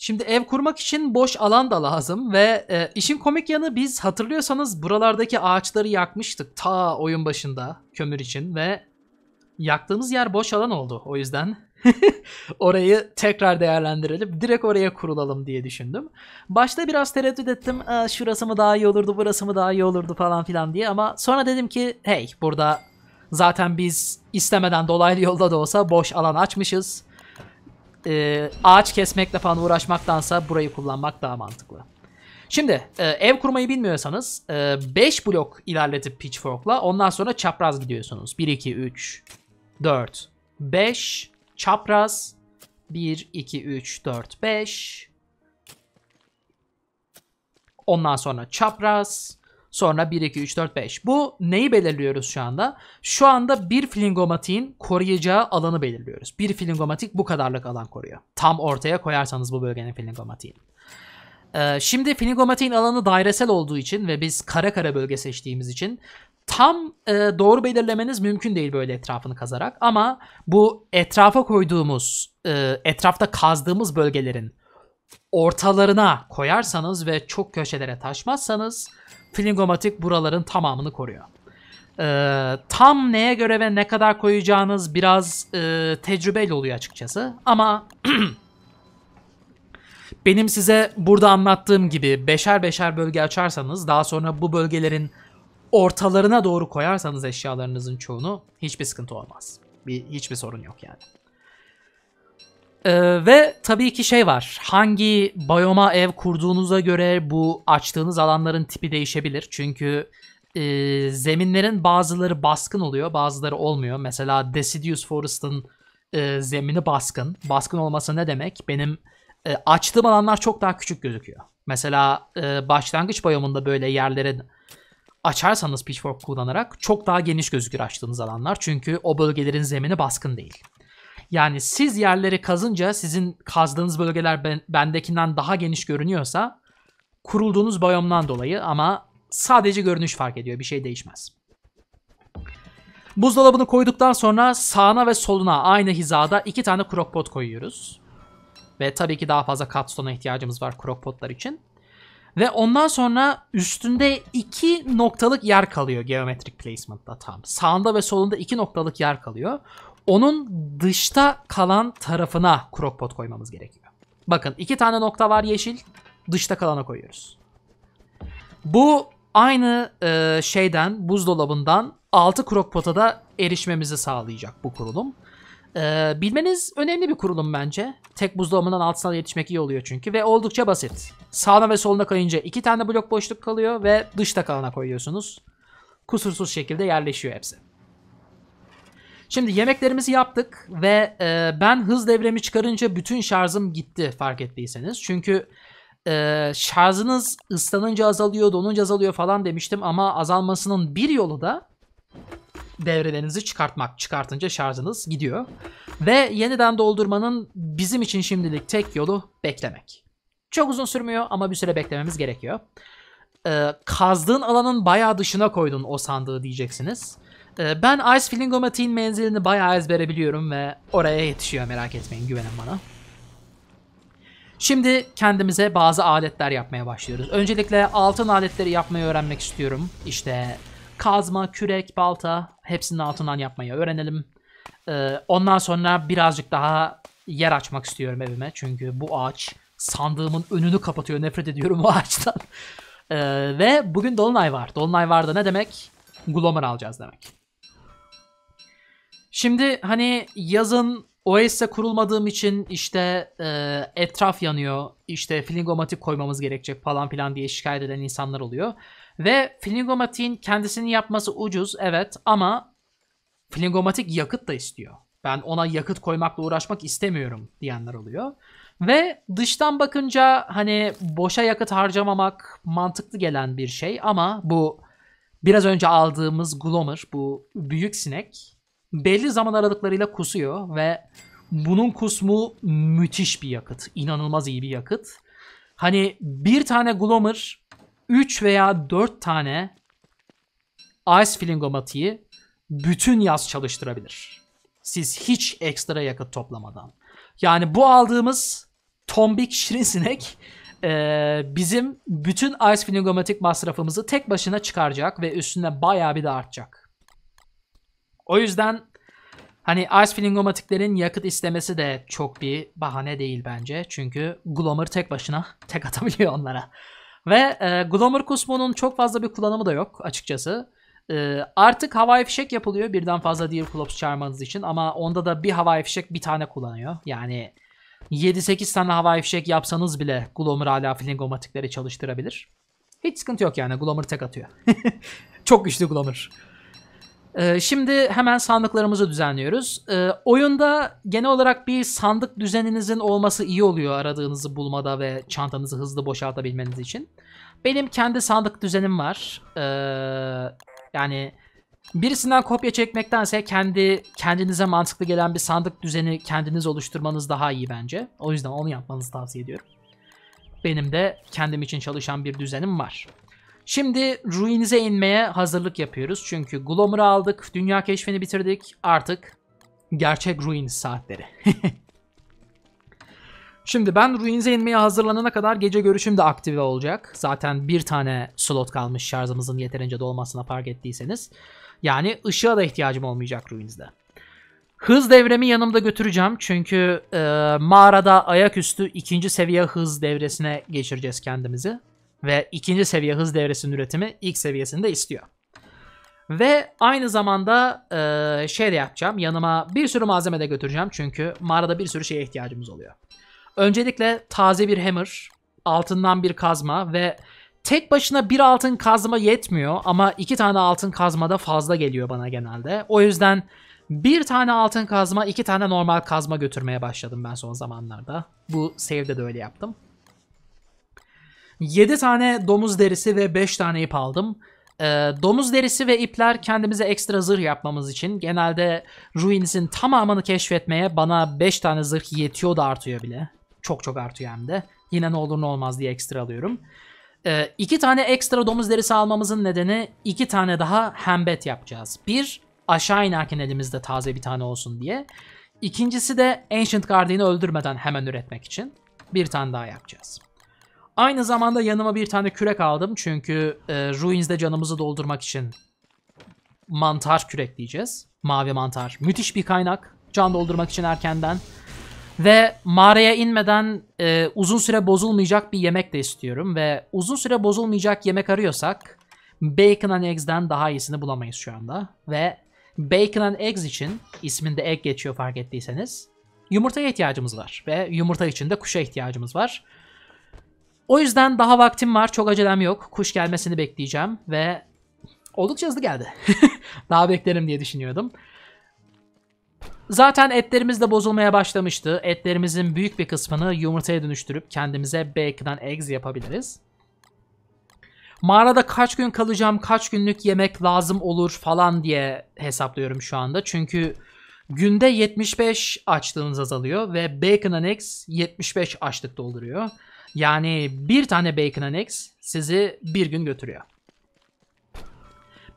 Şimdi ev kurmak için boş alan da lazım ve e, işin komik yanı biz hatırlıyorsanız buralardaki ağaçları yakmıştık ta oyun başında kömür için ve yaktığımız yer boş alan oldu o yüzden orayı tekrar değerlendirelim direkt oraya kurulalım diye düşündüm. Başta biraz tereddüt ettim e, şurası mı daha iyi olurdu burası mı daha iyi olurdu falan filan diye ama sonra dedim ki hey burada zaten biz istemeden dolaylı yolda da olsa boş alan açmışız e, ağaç kesmekle falan uğraşmaktansa burayı kullanmak daha mantıklı. Şimdi e, ev kurmayı bilmiyorsanız 5 e, blok ilerletip pitchfork'la ondan sonra çapraz gidiyorsunuz. 1, 2, 3, 4, 5, çapraz, 1, 2, 3, 4, 5. Ondan sonra çapraz. Sonra 1, 2, 3, 4, 5. Bu neyi belirliyoruz şu anda? Şu anda bir flingomatiğin koruyacağı alanı belirliyoruz. Bir flingomatik bu kadarlık alan koruyor. Tam ortaya koyarsanız bu bölgenin flingomatiğini. Ee, şimdi flingomatik'in alanı dairesel olduğu için ve biz kare kare bölge seçtiğimiz için tam e, doğru belirlemeniz mümkün değil böyle etrafını kazarak. Ama bu etrafa koyduğumuz, e, etrafta kazdığımız bölgelerin ortalarına koyarsanız ve çok köşelere taşmazsanız Flingomatik buraların tamamını koruyor. Ee, tam neye göre ve ne kadar koyacağınız biraz e, tecrübeli oluyor açıkçası. Ama benim size burada anlattığım gibi beşer beşer bölge açarsanız daha sonra bu bölgelerin ortalarına doğru koyarsanız eşyalarınızın çoğunu hiçbir sıkıntı olmaz. Bir, hiçbir sorun yok yani. Ee, ve tabii ki şey var. Hangi Bayoma ev kurduğunuza göre bu açtığınız alanların tipi değişebilir. Çünkü e, zeminlerin bazıları baskın oluyor, bazıları olmuyor. Mesela Deciduous Forest'ın e, zemini baskın. Baskın olması ne demek? Benim e, açtığım alanlar çok daha küçük gözüküyor. Mesela e, başlangıç biyomunda böyle yerlere açarsanız Pitchfork kullanarak çok daha geniş gözükür açtığınız alanlar. Çünkü o bölgelerin zemini baskın değil. Yani siz yerleri kazınca sizin kazdığınız bölgeler ben, bendekinden daha geniş görünüyorsa kurulduğunuz biyomdan dolayı ama sadece görünüş fark ediyor. Bir şey değişmez. Buzdolabını koyduktan sonra sağına ve soluna aynı hizada iki tane crockpot koyuyoruz. Ve tabii ki daha fazla capstone'a ihtiyacımız var crockpotlar için. Ve ondan sonra üstünde iki noktalık yer kalıyor geometrik placement'ta tam. Sağında ve solunda iki noktalık yer kalıyor onun dışta kalan tarafına crockpot koymamız gerekiyor. Bakın iki tane nokta var yeşil. Dışta kalana koyuyoruz. Bu aynı e, şeyden buzdolabından 6 crockpot'a da erişmemizi sağlayacak bu kurulum. E, bilmeniz önemli bir kurulum bence. Tek buzdolabından altına yetişmek iyi oluyor çünkü ve oldukça basit. Sağına ve soluna kayınca iki tane blok boşluk kalıyor ve dışta kalana koyuyorsunuz. Kusursuz şekilde yerleşiyor hepsi. Şimdi yemeklerimizi yaptık ve e, ben hız devremi çıkarınca bütün şarjım gitti fark ettiyseniz. Çünkü e, şarjınız ıslanınca azalıyor, donunca azalıyor falan demiştim ama azalmasının bir yolu da devrelerinizi çıkartmak. Çıkartınca şarjınız gidiyor. Ve yeniden doldurmanın bizim için şimdilik tek yolu beklemek. Çok uzun sürmüyor ama bir süre beklememiz gerekiyor. Ee, kazdığın alanın bayağı dışına koydun o sandığı diyeceksiniz. Ee, ben Ice Flingomatik'in menzilini bayağı ezbere biliyorum ve oraya yetişiyor merak etmeyin güvenin bana. Şimdi kendimize bazı aletler yapmaya başlıyoruz. Öncelikle altın aletleri yapmayı öğrenmek istiyorum. İşte kazma, kürek, balta hepsini altından yapmayı öğrenelim. Ee, ondan sonra birazcık daha yer açmak istiyorum evime. Çünkü bu ağaç sandığımın önünü kapatıyor. Nefret ediyorum bu ağaçtan. Ee, ve bugün Dolunay var. Dolunay var da ne demek? Glomer alacağız demek. Şimdi hani yazın OS'e kurulmadığım için işte e, etraf yanıyor, işte flingomatik koymamız gerekecek falan filan diye şikayet eden insanlar oluyor. Ve flingomatikin kendisini yapması ucuz evet ama flingomatik yakıt da istiyor. Ben ona yakıt koymakla uğraşmak istemiyorum diyenler oluyor. Ve dıştan bakınca hani boşa yakıt harcamamak mantıklı gelen bir şey ama bu biraz önce aldığımız glomer bu büyük sinek belli zaman aralıklarıyla kusuyor ve bunun kusmu müthiş bir yakıt. İnanılmaz iyi bir yakıt. Hani bir tane Glomer 3 veya 4 tane Ice Flingomati'yi bütün yaz çalıştırabilir. Siz hiç ekstra yakıt toplamadan. Yani bu aldığımız tombik şirinsinek e, ee, bizim bütün Ice Flingomatic masrafımızı tek başına çıkaracak ve üstüne bayağı bir de artacak. O yüzden hani Ice Flingomatiklerin yakıt istemesi de çok bir bahane değil bence. Çünkü Glomer tek başına tek atabiliyor onlara. Ve e, Glomer Kusmo'nun çok fazla bir kullanımı da yok açıkçası. E, artık havai fişek yapılıyor birden fazla diğer Klops çağırmanız için. Ama onda da bir havai fişek bir tane kullanıyor. Yani 7-8 tane havai fişek yapsanız bile Glomer hala Flingomatikleri çalıştırabilir. Hiç sıkıntı yok yani. Glomer tek atıyor. Çok güçlü Glomer. Ee, şimdi hemen sandıklarımızı düzenliyoruz. Ee, oyunda genel olarak bir sandık düzeninizin olması iyi oluyor aradığınızı bulmada ve çantanızı hızlı boşaltabilmeniz için. Benim kendi sandık düzenim var. Ee, yani birisinden kopya çekmektense kendi kendinize mantıklı gelen bir sandık düzeni kendiniz oluşturmanız daha iyi bence. O yüzden onu yapmanızı tavsiye ediyorum. Benim de kendim için çalışan bir düzenim var. Şimdi ruinize inmeye hazırlık yapıyoruz. Çünkü Glomer'ı aldık. Dünya keşfini bitirdik. Artık gerçek Ruin saatleri. Şimdi ben ruinize inmeye hazırlanana kadar gece görüşüm de aktive olacak. Zaten bir tane slot kalmış şarjımızın yeterince dolmasına fark ettiyseniz. Yani ışığa da ihtiyacım olmayacak ruinizde. Hız devremi yanımda götüreceğim çünkü e, mağarada ayaküstü ikinci seviye hız devresine geçireceğiz kendimizi. Ve ikinci seviye hız devresinin üretimi ilk seviyesinde istiyor. Ve aynı zamanda e, şey de yapacağım. Yanıma bir sürü malzeme de götüreceğim. Çünkü mağarada bir sürü şeye ihtiyacımız oluyor. Öncelikle taze bir hammer, altından bir kazma ve tek başına bir altın kazma yetmiyor ama iki tane altın kazma da fazla geliyor bana genelde. O yüzden bir tane altın kazma, iki tane normal kazma götürmeye başladım ben son zamanlarda. Bu save'de de öyle yaptım. 7 tane domuz derisi ve 5 tane ip aldım. E, domuz derisi ve ipler kendimize ekstra zırh yapmamız için. Genelde Ruins'in tamamını keşfetmeye bana 5 tane zırh yetiyor da artıyor bile. Çok çok artıyor hem de. Yine ne olur ne olmaz diye ekstra alıyorum. E, iki tane ekstra domuz derisi almamızın nedeni iki tane daha hembet yapacağız. Bir, aşağı inerken elimizde taze bir tane olsun diye. İkincisi de Ancient Guardian'ı öldürmeden hemen üretmek için. Bir tane daha yapacağız. Aynı zamanda yanıma bir tane kürek aldım. Çünkü e, Ruins'de canımızı doldurmak için mantar kürekleyeceğiz. Mavi mantar. Müthiş bir kaynak. Can doldurmak için erkenden. Ve mağaraya inmeden e, uzun süre bozulmayacak bir yemek de istiyorum. Ve uzun süre bozulmayacak yemek arıyorsak Bacon and Eggs'den daha iyisini bulamayız şu anda. Ve Bacon and Eggs için isminde egg geçiyor fark ettiyseniz. Yumurtaya ihtiyacımız var ve yumurta için de kuşa ihtiyacımız var. O yüzden daha vaktim var. Çok acelem yok. Kuş gelmesini bekleyeceğim ve oldukça hızlı geldi. daha beklerim diye düşünüyordum. Zaten etlerimiz de bozulmaya başlamıştı. Etlerimizin büyük bir kısmını yumurtaya dönüştürüp kendimize bacon'dan eggs yapabiliriz. Mağarada kaç gün kalacağım, kaç günlük yemek lazım olur falan diye hesaplıyorum şu anda. Çünkü günde 75 açlığınız azalıyor ve bacon and eggs 75 açlık dolduruyor. Yani bir tane Bacon and Eggs sizi bir gün götürüyor.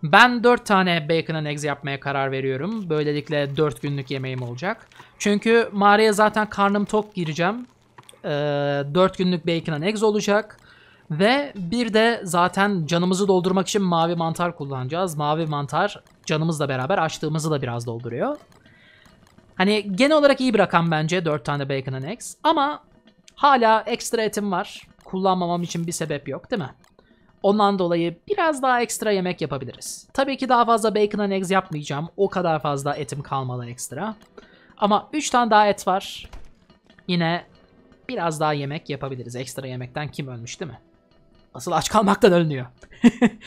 Ben 4 tane Bacon and Eggs yapmaya karar veriyorum. Böylelikle 4 günlük yemeğim olacak. Çünkü mağaraya zaten karnım tok gireceğim. Ee, 4 günlük Bacon and Eggs olacak. Ve bir de zaten canımızı doldurmak için mavi mantar kullanacağız. Mavi mantar canımızla beraber açtığımızı da biraz dolduruyor. Hani genel olarak iyi bir rakam bence 4 tane Bacon and Eggs. Ama Hala ekstra etim var. Kullanmamam için bir sebep yok değil mi? Ondan dolayı biraz daha ekstra yemek yapabiliriz. Tabii ki daha fazla bacon and eggs yapmayacağım. O kadar fazla etim kalmalı ekstra. Ama 3 tane daha et var. Yine biraz daha yemek yapabiliriz. Ekstra yemekten kim ölmüş değil mi? Asıl aç kalmaktan ölünüyor.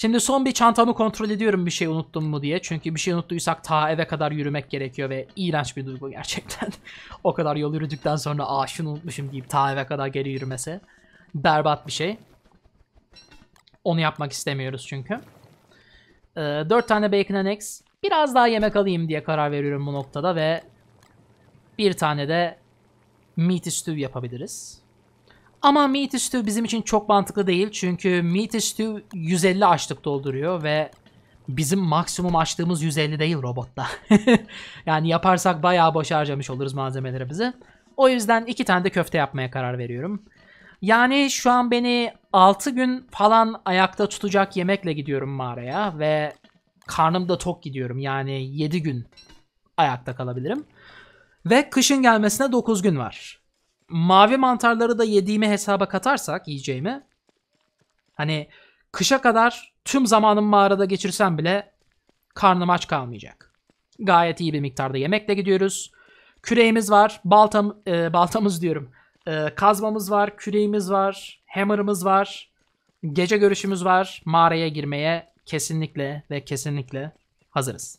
Şimdi son bir çantamı kontrol ediyorum bir şey unuttum mu diye. Çünkü bir şey unuttuysak ta eve kadar yürümek gerekiyor ve iğrenç bir duygu gerçekten. o kadar yol yürüdükten sonra aa şunu unutmuşum deyip ta eve kadar geri yürümesi. Berbat bir şey. Onu yapmak istemiyoruz çünkü. Ee, 4 tane bacon and eggs. Biraz daha yemek alayım diye karar veriyorum bu noktada ve bir tane de meat stew yapabiliriz. Ama meat stew bizim için çok mantıklı değil. Çünkü meat stew 150 açlık dolduruyor ve bizim maksimum açtığımız 150 değil robotta. yani yaparsak bayağı boş harcamış oluruz malzemelerimizi. O yüzden iki tane de köfte yapmaya karar veriyorum. Yani şu an beni 6 gün falan ayakta tutacak yemekle gidiyorum mağaraya ve karnım da tok gidiyorum. Yani 7 gün ayakta kalabilirim. Ve kışın gelmesine 9 gün var mavi mantarları da yediğimi hesaba katarsak yiyeceğimi hani kışa kadar tüm zamanımı mağarada geçirsem bile karnım aç kalmayacak. Gayet iyi bir miktarda yemekle gidiyoruz. Küreğimiz var, baltam, e, baltamız diyorum. E, kazmamız var, küreğimiz var, hammer'ımız var. Gece görüşümüz var. Mağaraya girmeye kesinlikle ve kesinlikle hazırız.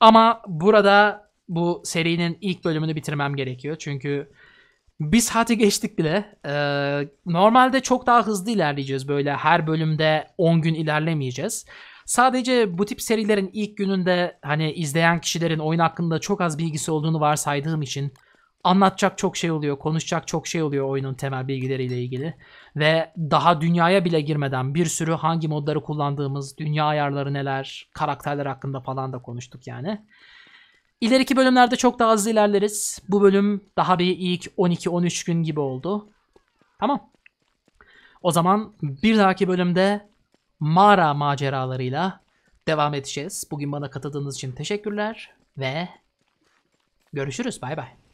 Ama burada bu serinin ilk bölümünü bitirmem gerekiyor. Çünkü biz hadi geçtik bile. Ee, normalde çok daha hızlı ilerleyeceğiz böyle. Her bölümde 10 gün ilerlemeyeceğiz. Sadece bu tip serilerin ilk gününde hani izleyen kişilerin oyun hakkında çok az bilgisi olduğunu varsaydığım için anlatacak çok şey oluyor, konuşacak çok şey oluyor oyunun temel bilgileriyle ilgili. Ve daha dünyaya bile girmeden bir sürü hangi modları kullandığımız, dünya ayarları neler, karakterler hakkında falan da konuştuk yani. İleriki bölümlerde çok daha hızlı ilerleriz. Bu bölüm daha bir ilk 12-13 gün gibi oldu. Tamam. O zaman bir dahaki bölümde mağara maceralarıyla devam edeceğiz. Bugün bana katıldığınız için teşekkürler ve görüşürüz. Bay bay.